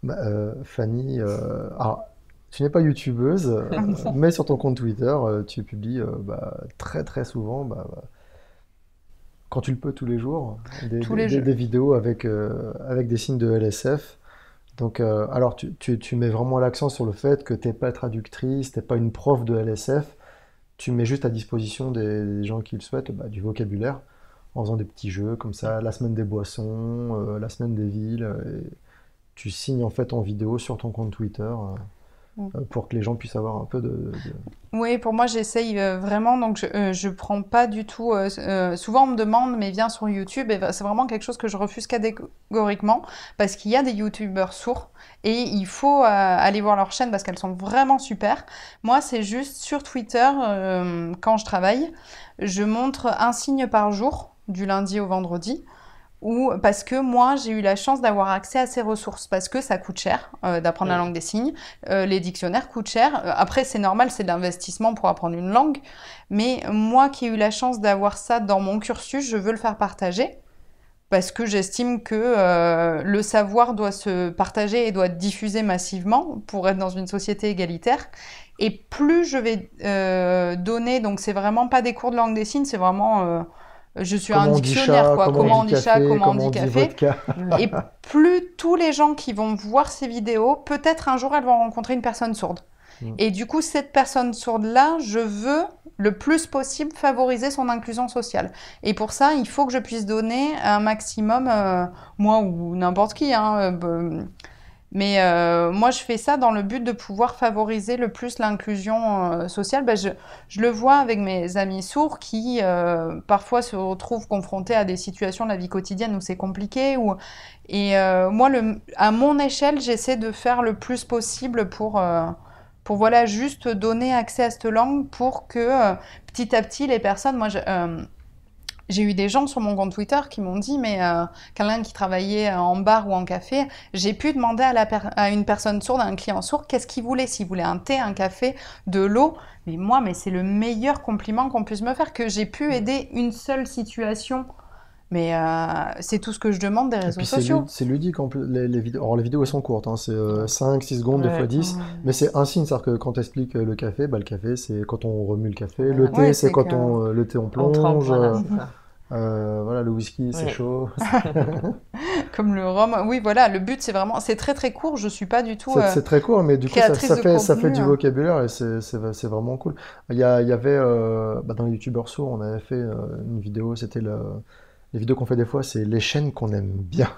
Bah, Fanny tu n'es pas youtubeuse, euh, ah, mais sur ton compte Twitter, euh, tu publies euh, bah, très très souvent, bah, bah, quand tu le peux tous les jours, des, vidéos avec, avec des signes de LSF. Donc, alors tu, mets vraiment l'accent sur le fait que tu n'es pas traductrice, tu n'es pas une prof de LSF, tu mets juste à disposition des, gens qui le souhaitent du vocabulaire en faisant des petits jeux comme ça, la semaine des boissons, la semaine des villes. tu signes en fait en vidéo sur ton compte Twitter. Mm. Euh, pour que les gens puissent avoir un peu de... Oui, pour moi, j'essaye euh, vraiment. Donc, je, ne euh, prends pas du tout. souvent, on me demande, mais viens sur YouTube. Et c'est vraiment quelque chose que je refuse catégoriquement parce qu'il y a des YouTubeurs sourds et il faut aller voir leur chaîne parce qu'elles sont vraiment super. Moi, c'est juste sur Twitter, quand je travaille, je montre un signe par jour du lundi au vendredi ou parce que moi j'ai eu la chance d'avoir accès à ces ressources parce que ça coûte cher euh, d'apprendre la langue des signes, euh, les dictionnaires coûtent cher. Euh, après c'est normal, c'est de l'investissement pour apprendre une langue, mais moi qui ai eu la chance d'avoir ça dans mon cursus, je veux le faire partager parce que j'estime que le savoir doit se partager et doit être diffusé massivement pour être dans une société égalitaire. Et plus je vais donner, donc c'est vraiment pas des cours de langue des signes, c'est vraiment je suis un dictionnaire, quoi. Comment, on dit chat, comment, on dit café. et plus tous les gens qui vont voir ces vidéos, peut-être un jour elles vont rencontrer une personne sourde. Mm. Et du coup, cette personne sourde-là, je veux le plus possible favoriser son inclusion sociale. Et pour ça, il faut que je puisse donner un maximum, euh, moi ou n'importe qui, hein, euh, mais euh, moi, je fais ça dans le but de pouvoir favoriser le plus l'inclusion euh, sociale. Bah, je, le vois avec mes amis sourds qui euh, parfois se retrouvent confrontés à des situations de la vie quotidienne où c'est compliqué. Et moi, le, à mon échelle, j'essaie de faire le plus possible pour, pour voilà, juste donner accès à cette langue pour que petit à petit les personnes. Moi, j'ai eu des gens sur mon compte Twitter qui m'ont dit, mais euh, quelqu'un qui travaillait euh, en bar ou en café, j'ai pu demander à, la à, une personne sourde, à un client sourd, qu'est-ce qu'il voulait, s'il voulait un thé, un café, de l'eau. Mais moi, mais c'est le meilleur compliment qu'on puisse me faire, que j'ai pu aider une seule situation. Mais euh, c'est tout ce que je demande des réseaux sociaux. C'est ludique Les, vidéos, alors les vidéos elles sont courtes, hein, c'est 5, 6 secondes, 2 fois 10. Mais c'est un signe, c'est-à-dire que quand tu expliques le café, bah, le café c'est quand on remue le café, le thé c'est quand on, le thé on plonge. On euh, voilà, le whisky, c'est chaud. Comme le rhum. Oui, voilà, le but, c'est vraiment. C'est très très court, je suis pas du tout. C'est euh, très court, mais du coup, ça, fait, ça fait du hein. vocabulaire et c'est vraiment cool. Il y, avait, euh, bah, dans les youtubeurs sourds, on avait fait une vidéo, c'était les vidéos qu'on fait des fois, c'est les chaînes qu'on aime bien.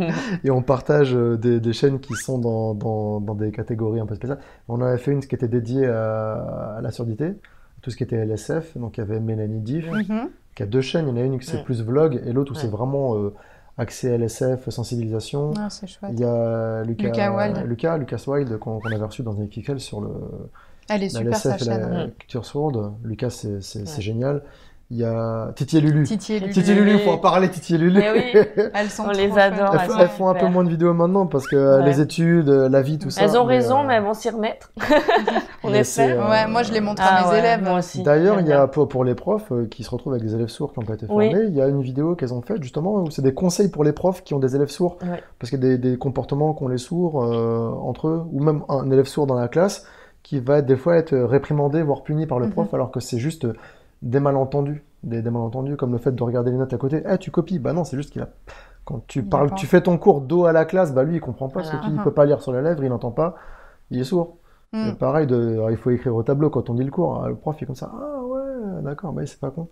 et on partage des, chaînes qui sont dans, des catégories un peu spéciales. On avait fait une qui était dédiée à, la surdité tout ce qui était LSF. Donc il y avait Mélanie Diff, mhm. Il y a deux chaînes. Il y en a une qui c'est plus vlog et l'autre où c'est vraiment euh, accès LSF, sensibilisation. Ah, il y a Lucas, Lucas Wild. Lucas, Wild qu'on avait reçu dans kickels sur le. Elle LSF et la Culture Sourde. Lucas, c'est génial. Il y a Titi et Lulu. Titi Lulu. Titi Lulu, il faut en parler, Titi Lulu. Mais eh oui, elles sont On les adore. Elles, font un peu moins de vidéos maintenant parce que euh, les études, euh, la vie, tout ça. Elles ont euh, raison, mais, elles vont s'y remettre. On essaie, espère. Ouais, moi, je les montre à ah mes élèves. Moi aussi. D'ailleurs, il y a pour, les profs qui se retrouvent avec des élèves sourds qui n'ont pas été formés, il y a une vidéo qu'elles ont faite justement où c'est des conseils pour les profs qui ont des élèves sourds. Parce qu'il y a des, des comportements qu'ont les sourds entre eux, ou même un élève sourd dans la classe qui va des fois être réprimandé, voire puni par le mhm. prof, alors que c'est juste des malentendus, des, malentendus comme le fait de regarder les notes à côté. Eh, tu copies Bah non, c'est juste qu'il a. Quand tu parles, tu fais ton cours dos à la classe, bah lui il comprend pas ce parce qu'il ne mm-hmm. peut pas lire sur la lèvre, il n'entend pas, il est sourd. Mm. pareil, de, il faut écrire au tableau quand on dit le cours. Ah, le prof il est comme ça. Ah ouais, d'accord, mais c'est pas con.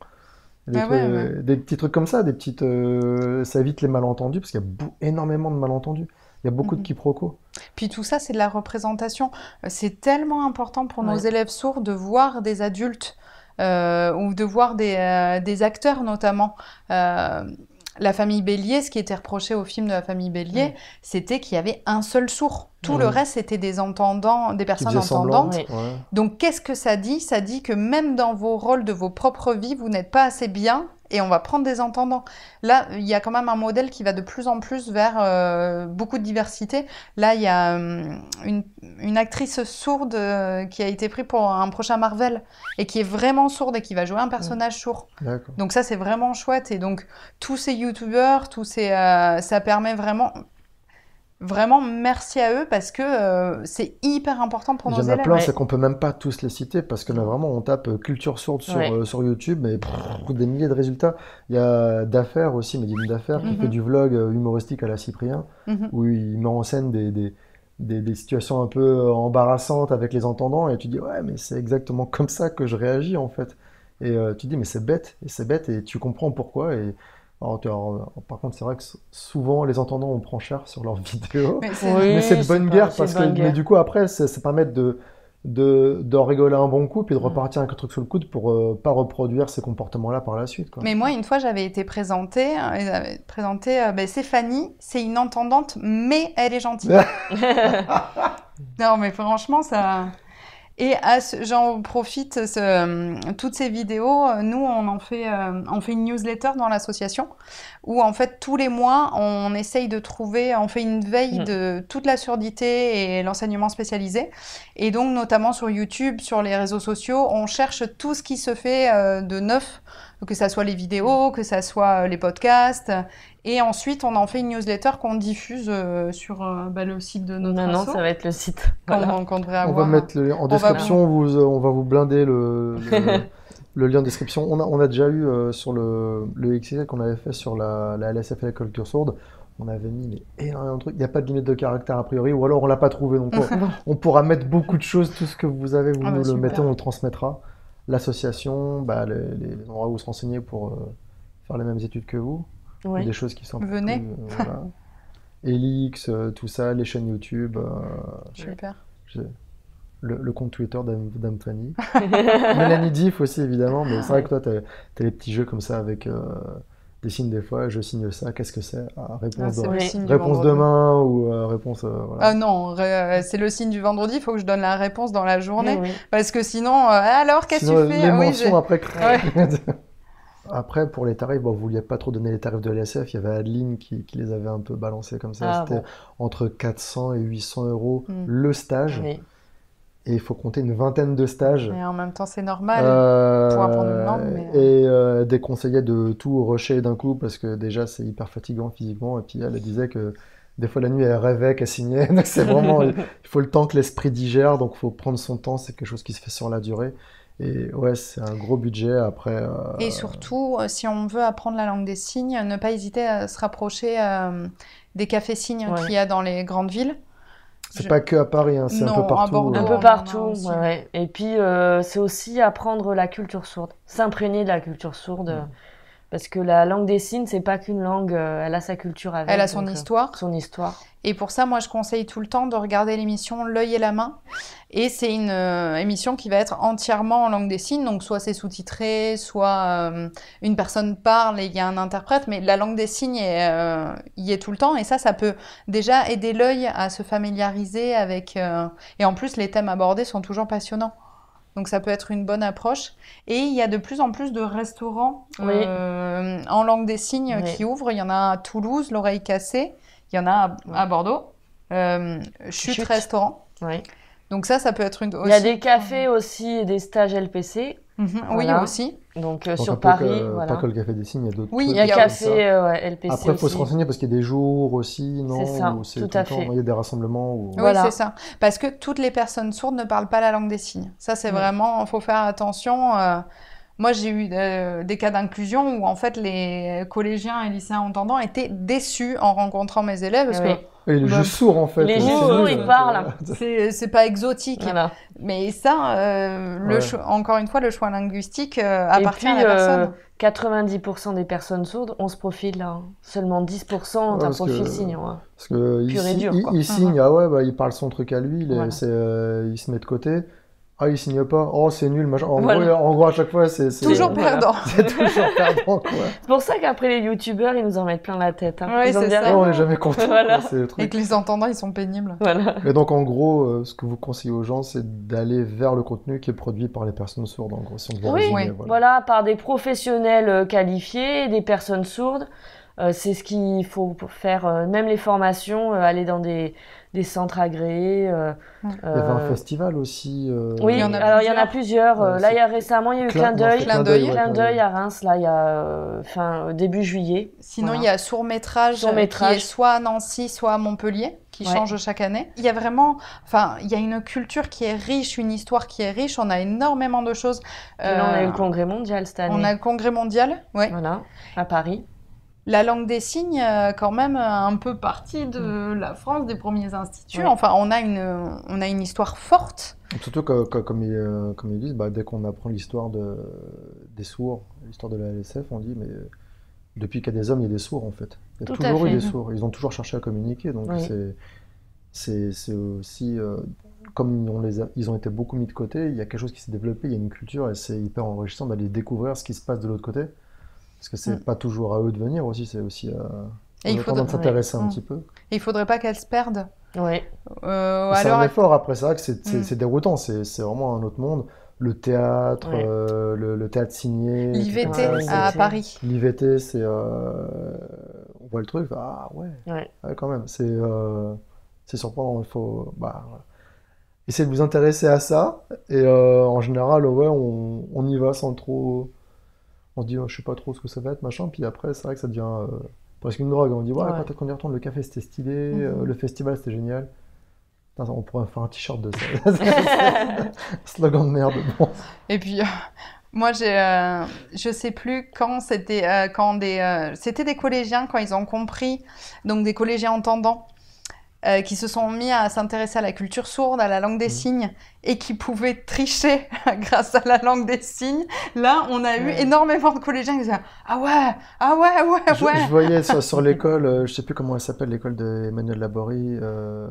Des, bah euh, des, petits trucs comme ça, des petites, euh, ça évite les malentendus parce qu'il y a énormément de malentendus. Il y a beaucoup de mm-hmm. quiproquos. Puis tout ça, c'est de la représentation. C'est tellement important pour nos élèves sourds de voir des adultes euh, ou de voir des, euh, acteurs notamment euh, la famille Bélier, ce qui était reproché au film de la famille Bélier, c'était qu'il y avait un seul sourd. Tout le reste, c'était des entendants, des personnes entendantes. Donc, qu'est-ce que ça dit Ça dit que même dans vos rôles de vos propres vies, vous n'êtes pas assez bien et on va prendre des entendants. Là, il y a quand même un modèle qui va de plus en plus vers euh, beaucoup de diversité. Là, il y a hum, une, actrice sourde euh, qui a été prise pour un prochain Marvel et qui est vraiment sourde et qui va jouer un personnage sourd. Donc ça, c'est vraiment chouette. Et donc, tous ces Youtubers, tous euh, ça permet vraiment vraiment merci à eux parce que euh, c'est hyper important pour nos élèves. Il y en a plein, c'est qu'on peut même pas tous les citer parce que là vraiment on tape euh, culture sourde sur, euh, sur YouTube et des milliers de résultats. Il y a d'affaires aussi, mais d'affaires qui fait mhm. du vlog humoristique à la Cyprien mhm. où il met en scène des, des, situations un peu embarrassantes avec les entendants et tu dis ouais mais c'est exactement comme ça que je réagis en fait. Et tu dis mais c'est bête et c'est bête et tu comprends pourquoi et par contre, c'est vrai que souvent, les entendants, on prend cher sur leurs vidéos. Mais c'est une bonne guerre, parce que Mais du coup, après, ça, permet de de d'en rigoler un bon coup puis de mm. repartir avec un truc sur le coude pour ne euh, pas reproduire ces comportements là par la suite mais moi une fois j'avais été présentée euh, euh, ben, c'est Fanny c'est une entendante mais elle est gentille non mais franchement ça et j'en profite, ce, toutes ces vidéos, nous, on en fait, euh, on fait une newsletter dans l'association où, en fait, tous les mois, on essaye de trouver, on fait une veille mmh. de toute la surdité et l'enseignement spécialisé. Et donc, notamment sur YouTube, sur les réseaux sociaux, on cherche tout ce qui se fait euh, de neuf que ça soit les vidéos, mmh. que ça soit euh, les podcasts, et ensuite, on en fait une newsletter qu'on diffuse euh, sur euh, bah, le site de notre Non, non, ça va être le site. qu'on On, devrait avoir, on va mettre le, en description, euh, on va, vous, blinder le, lien de description. On a, déjà eu sur le, le qu'on avait fait sur la, LSF et la culture sourde, on avait mis énormément de trucs. Il n'y a pas de limite de caractère a priori, ou alors on ne l'a pas trouvé. Donc on, pourra mettre beaucoup de choses, tout ce que vous avez, vous ah, nous bah, le mettez, on le transmettra. L'association, bah, les, les, endroits où se renseigner pour faire les mêmes études que vous des choses qui sont venez Elix euh, tout ça les chaînes YouTube euh, super le, compte Twitter d'Am Mélanie Diff aussi évidemment mais c'est vrai que toi tu as, les petits jeux comme ça avec euh, des signes des fois, je signe ça, qu'est-ce que c'est ah, Réponse, ah, réponse demain ou réponse. ah non, c'est le signe du vendredi, il faut que je donne la réponse dans la journée. Eh Parce que sinon, alors qu'est-ce que tu fais ah après. Après, pour les tarifs, bon, vous ne vouliez pas trop donner les tarifs de l'ESF. Il y avait Adeline qui, qui, les avait un peu balancés comme ça. Ah C'était entre 400 et 800 euros hmm. le stage. Et il faut compter une vingtaine de stages. Et en même temps, c'est normal. Euh, euh. Et euh, des de tout rusher d'un coup parce que déjà, c'est hyper fatigant physiquement. Et puis, elle disait que des fois, la nuit, elle rêvait qu'elle signait. c'est vraiment. il faut le temps que l'esprit digère. Donc, il faut prendre son temps. C'est quelque chose qui se fait sur la durée. Et ouais, c'est un gros budget après. Euh, Et surtout, euh, si on veut apprendre la langue des signes, ne pas hésiter à se rapprocher euh, des cafés signes qu'il y a dans les grandes villes. C'est pas que à Paris, hein, c'est un peu partout. un peu partout, Et puis, c'est aussi apprendre la culture sourde, s'imprégner de la culture sourde. Parce que la langue des signes, c'est pas qu'une langue, euh, elle a sa culture avec. Elle a son euh, histoire. Son histoire. Et pour ça, moi, je conseille tout le temps de regarder l'émission L'œil et la main. Et c'est une euh, émission qui va être entièrement en langue des signes. Donc, soit c'est sous-titré, soit une personne parle et il y a un interprète. Mais la langue des signes il y est tout le temps. Et ça, ça peut déjà aider l'œil à se familiariser avec. et en plus, les thèmes abordés sont toujours passionnants. Donc ça peut être une bonne approche. Et il y a de plus en plus de restaurants euh, en langue des signes qui ouvrent. Il y en a à Toulouse, l'oreille cassée. Il y en a à, Bordeaux. Euh, chute, restaurant. Donc ça, ça peut être une. Il y a des cafés aussi et des stages LPC Mhm. Oui, aussi. Donc, euh, sur Paris. voilà. Pas que le Café des Signes, il y a d'autres. Oui, il y a Café ouais, LPC. Après, il faut se renseigner parce qu'il y a des jours aussi, non C'est tout, Temps, il y a des rassemblements. Oui, c'est ça. Parce que toutes les personnes sourdes ne parlent pas la langue des signes. Ça, c'est vraiment, il faut faire attention. Euh, moi, j'ai eu euh, des cas d'inclusion où en fait les collégiens et lycéens entendants étaient déçus en rencontrant mes élèves parce que les juste bah, sourds, en fait. Les ils parlent. C'est pas exotique. Mais ça, euh, encore une fois, le choix linguistique euh, appartient à la personne. 90% euh, des personnes sourdes on se profile. Hein. Seulement 10% ont profil signe. Parce que il, ah, signe, ah ouais, bah, il parle son truc à lui, il, il se met de côté ah, il signent pas, oh, c'est nul, En, gros, à chaque fois, c'est. Toujours perdant. c'est toujours perdant, quoi. C'est pour ça qu'après, les youtubeurs, ils nous en mettent plein la tête. Hein. Ouais, on n'est jamais content. Et que les entendants, ils sont pénibles. Voilà. Mais donc, en gros, euh, ce que vous conseillez aux gens, c'est d'aller vers le contenu qui est produit par les personnes sourdes, en gros, si on oui, oui. Voilà. par des professionnels euh, qualifiés, des personnes sourdes. Euh, c'est ce qu'il faut faire, euh, même les formations, euh, aller dans des, des centres agréés. il y avait un festival aussi. Oui, il y en a alors il y en a plusieurs. là, il y a récemment, il y a eu Clin d'œil. Clin d'œil à Reims, là, il y a début juillet. Sinon, il y a Sourmétrage -métrage. qui est soit à Nancy, soit à Montpellier qui change chaque année. Il y a vraiment, enfin, il y a une culture qui est riche, une histoire qui est riche. On a énormément de choses. là, on a eu le congrès mondial cette année. On a le congrès mondial, oui. Voilà, à Paris la langue des signes euh, quand même euh, un peu partie de mm. la France des premiers instituts. Enfin, on a, une, on a une histoire forte. Surtout que, comme, ils, euh, comme, ils, disent, bah, dès qu'on apprend l'histoire de, des sourds, l'histoire de la LSF, on dit mais depuis qu'il y a des hommes, il y a des sourds en fait. Il y a toujours eu des sourds. Ils ont toujours cherché à communiquer, donc c'est, c'est aussi comme on les ils ont été beaucoup mis de côté. Il y a quelque chose qui s'est développé, il y a une culture et c'est hyper enrichissant d'aller découvrir ce qui se passe de l'autre côté. Parce que c'est mm. pas toujours à eux de venir aussi, c'est aussi à. Euh, il s'intéresser un petit peu. Et il faudrait pas qu'elles se perdent. Oui. Euh, c'est un effort après, ça, que c'est mm. déroutant, c'est vraiment un autre monde. Le théâtre, euh, le, théâtre signé. L'IVT à Paris. L'IVT, c'est. On voit le truc, ah ouais, ouais. quand même. C'est c'est surprenant, il faut. Bah, Essayez de vous intéresser à ça. Et en général, ouais, on y va sans trop on se dit, oh, je sais pas trop ce que ça va être, machin. Puis après, c'est vrai que ça devient euh, presque une drogue. On dit, ouais, quand peut-être qu'on y retourne, le café c'était stylé, euh, mhm. le festival c'était génial. on pourrait faire un t-shirt de ça. Slogan de merde. Bon. Et puis, euh, moi, j'ai, je sais plus quand c'était, quand des, c'était des collégiens, quand ils ont compris, donc des collégiens entendants euh, qui se sont mis à s'intéresser à la culture sourde, à la langue des mm. signes, et qui pouvaient tricher grâce à la langue des signes. Là, on a eu énormément de collégiens qui disaient Ah ouais, ah ouais, ouais, ouais. Je, voyais sur l'école, je euh, je sais plus comment elle s'appelle, l'école d'Emmanuel Laborie. Euh,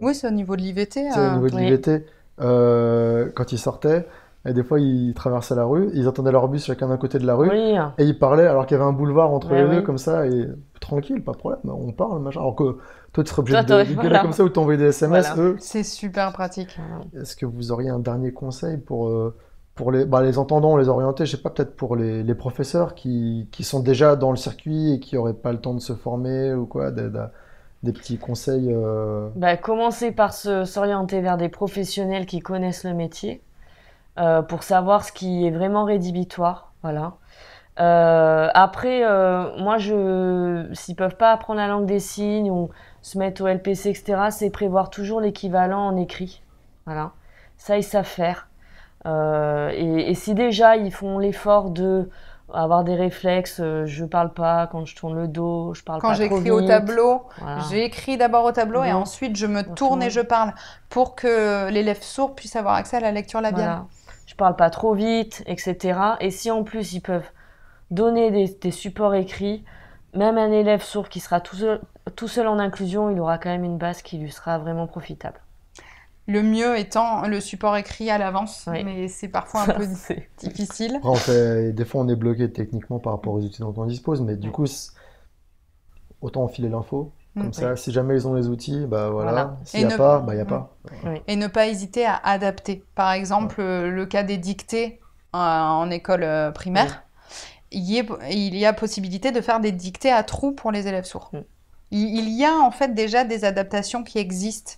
oui, c'est au niveau de l'IVT. C'est au hein, niveau de l'IVT. quand ils sortaient, et des fois, ils traversaient la rue, ils attendaient leur bus chacun d'un côté de la rue, et ils parlaient alors qu'il y avait un boulevard entre les deux, comme ça, et tranquille, pas de problème, on parle, machin. Alors que toi, tu serais de, comme ça ou t'envoyer des SMS, C'est super pratique. Est-ce que vous auriez un dernier conseil pour, euh, pour les, bah, les entendants, les orienter, je sais pas, peut-être pour les, professeurs qui, sont déjà dans le circuit et qui n'auraient pas le temps de se former ou quoi des petits conseils euh... bah, Commencer par s'orienter vers des professionnels qui connaissent le métier euh, pour savoir ce qui est vraiment rédhibitoire. Voilà. Euh, après, euh, moi, je, s'ils peuvent pas apprendre la langue des signes ou se mettre au LPC, etc., c'est prévoir toujours l'équivalent en écrit. Voilà. Ça, ils savent faire. Euh, et, si déjà ils font l'effort de avoir des réflexes, je parle pas quand je tourne le dos, je parle quand pas trop vite. Quand j'écris au tableau, j'écris d'abord au tableau et ensuite je me tourne, et je parle pour que l'élève sourd puisse avoir accès à la lecture labiale. bien. Je parle pas trop vite, etc. Et si en plus ils peuvent donner des, supports écrits. Même un élève sourd qui sera tout seul, en inclusion, il aura quand même une base qui lui sera vraiment profitable. Le mieux étant le support écrit à l'avance, mais c'est parfois un peu difficile. des fois, on est bloqué techniquement par rapport aux outils dont on dispose, mais du coup, autant enfiler l'info. Comme ça, si jamais ils ont les outils, bah voilà. S'il n'y a pas, bah, il n'y a mm. pas. Et ne pas hésiter à adapter. Par exemple, euh, le cas des dictées euh, en école euh, primaire il y, a possibilité de faire des dictées à trous pour les élèves sourds. Mm. Il, y a en fait déjà des adaptations qui existent.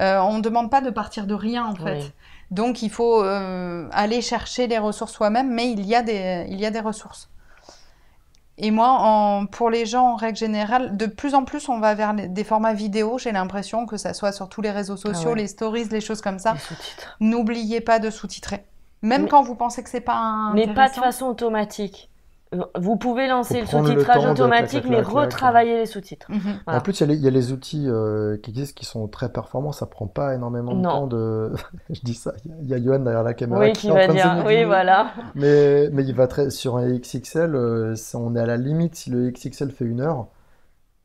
Euh, on ne demande pas de partir de rien en fait. Donc il faut euh, aller chercher les ressources soi-même, mais il y, a des, ressources. Et moi, pour les gens en règle générale, de plus en plus on va vers des formats vidéo, j'ai l'impression que ça soit sur tous les réseaux ah sociaux, les stories, les choses comme ça. N'oubliez pas de sous-titrer. Même quand vous pensez que c'est pas un. Mais pas de façon automatique. Vous pouvez lancer le sous-titrage automatique, mais retravailler les sous-titres. Mhm. En plus, il y, a les outils euh, qui existent qui sont très performants. Ça prend pas énormément de temps de. Je dis ça. Il y a Yohan derrière la caméra oui, qui, va dire. Oui, voilà. Mais mais il va très sur un XXL. Euh, on est à la limite. Si le XXL fait une heure,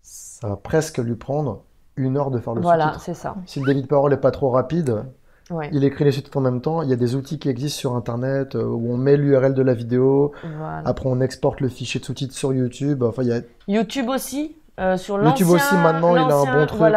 ça va presque lui prendre une heure de faire le sous-titre. Voilà, c'est ça. Si le débit de Parole est pas trop rapide, il écrit les sous-titres en même temps. Il y a des outils qui existent sur Internet euh, où on met l'URL de la vidéo. Après, on exporte le fichier de sous-titres sur YouTube. YouTube aussi euh, sur YouTube aussi maintenant, il a un bon truc.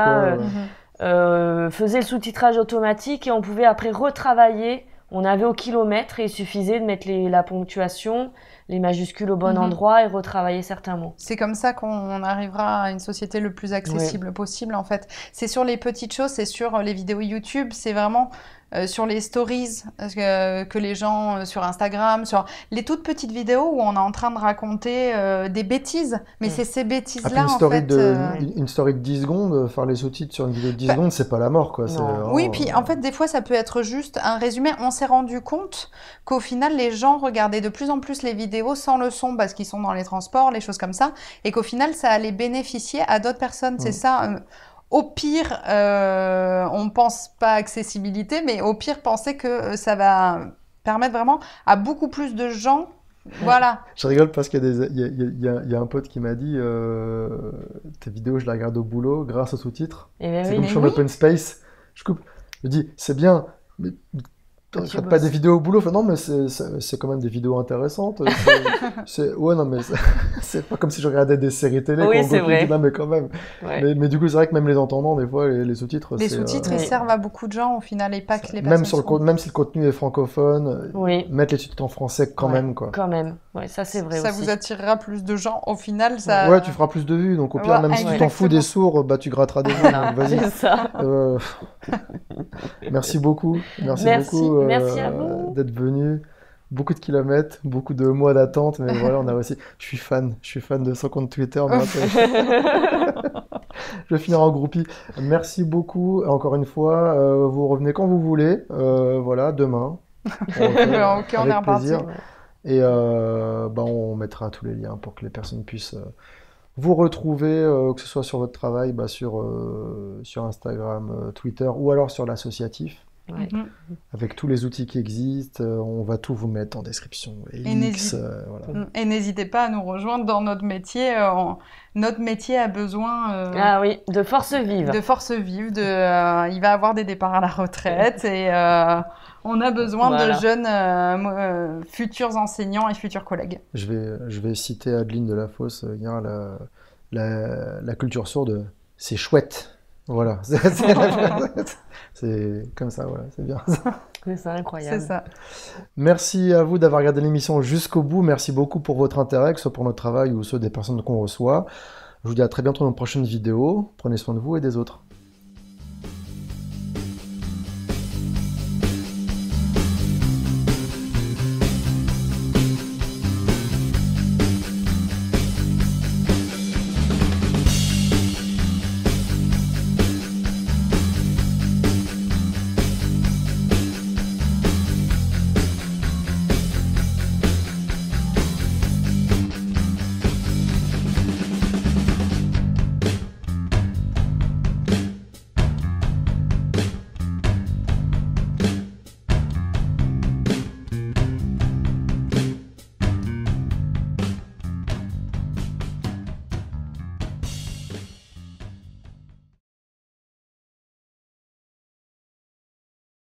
Euh, faisait le sous-titrage automatique et on pouvait après retravailler on avait au kilomètre et il suffisait de mettre la ponctuation, les majuscules au bon mhm. endroit et retravailler certains mots. C'est comme ça qu'on arrivera à une société le plus accessible possible en fait. C'est sur les petites choses, c'est sur les vidéos YouTube, c'est vraiment euh, sur les stories euh, que les gens euh, sur Instagram, sur les toutes petites vidéos où on est en train de raconter des bêtises. Mais mm. c'est ces bêtises-là, De, une story de 10 secondes, faire les sous-titres sur une vidéo de 10 bah, secondes, c'est pas la mort, quoi. oui, oh, puis en fait, des fois, ça peut être juste un résumé. On s'est rendu compte qu'au final, les gens regardaient de plus en plus les vidéos sans le son parce qu'ils sont dans les transports, les choses comme ça, et qu'au final, ça allait bénéficier à d'autres personnes. C'est mm. ça au pire, on euh, on pense pas accessibilité, mais au pire, penser que euh, ça va permettre vraiment à beaucoup plus de gens. Voilà. je rigole parce qu'il y, a un pote qui m'a dit euh, tes vidéos, je la regarde au boulot grâce aux sous-titres. Eh ben c'est comme sur open space. Je coupe. Je dis c'est bien, mais pas des vidéos au boulot. Enfin, non, mais c'est quand même des vidéos intéressantes. ouais, non, mais c'est pas comme si je regardais des séries télé. Oui, mais quand même. Mais, du coup, c'est vrai que même les entendants, des fois, les, sous-titres. Les sous-titres, euh, ils servent à beaucoup de gens au final et pas que les même Sur le, Même si le contenu est francophone, mettre les sous-titres en français quand même. Quoi. Quand même. ça, c'est vrai. Ça vous attirera plus de gens au final. Ça... Ouais, tu feras plus de vues. Donc au pire, même si tu t'en fous des sourds, bah, tu gratteras des vues. Vas-y. Euh, merci beaucoup. Merci beaucoup. Euh, Merci à euh, vous. d'être venu. Beaucoup de kilomètres, beaucoup de mois d'attente, mais voilà, on a aussi. Je suis fan, je suis fan de son compte Twitter. je vais finir en groupie. Merci beaucoup. Encore une fois, euh, vous revenez quand vous voulez. Euh, voilà, demain. On ok, on est Et ben, on mettra tous les liens pour que les personnes puissent vous retrouver, que ce soit sur votre travail, bah, sur, sur Instagram, Twitter ou alors sur l'associatif. Mhm. Avec tous les outils qui existent, euh, on va tout vous mettre en description. Euh, mm. et n'hésitez pas à nous rejoindre dans notre métier. Euh, en... Notre métier a besoin. Ah oui, de force vive. De force vive. De, il va avoir des départs à la retraite et on a besoin de jeunes futurs enseignants et futurs collègues. Je vais, je vais citer Adeline Delafosse la, la, la culture sourde. C'est chouette. Voilà, c'est comme ça, voilà, c'est bien. C'est incroyable. Merci à vous d'avoir regardé l'émission jusqu'au bout. Merci beaucoup pour votre intérêt, que ce soit pour notre travail ou ceux des personnes qu'on reçoit. Je vous dis à très bientôt dans une prochaine vidéo. Prenez soin de vous et des autres.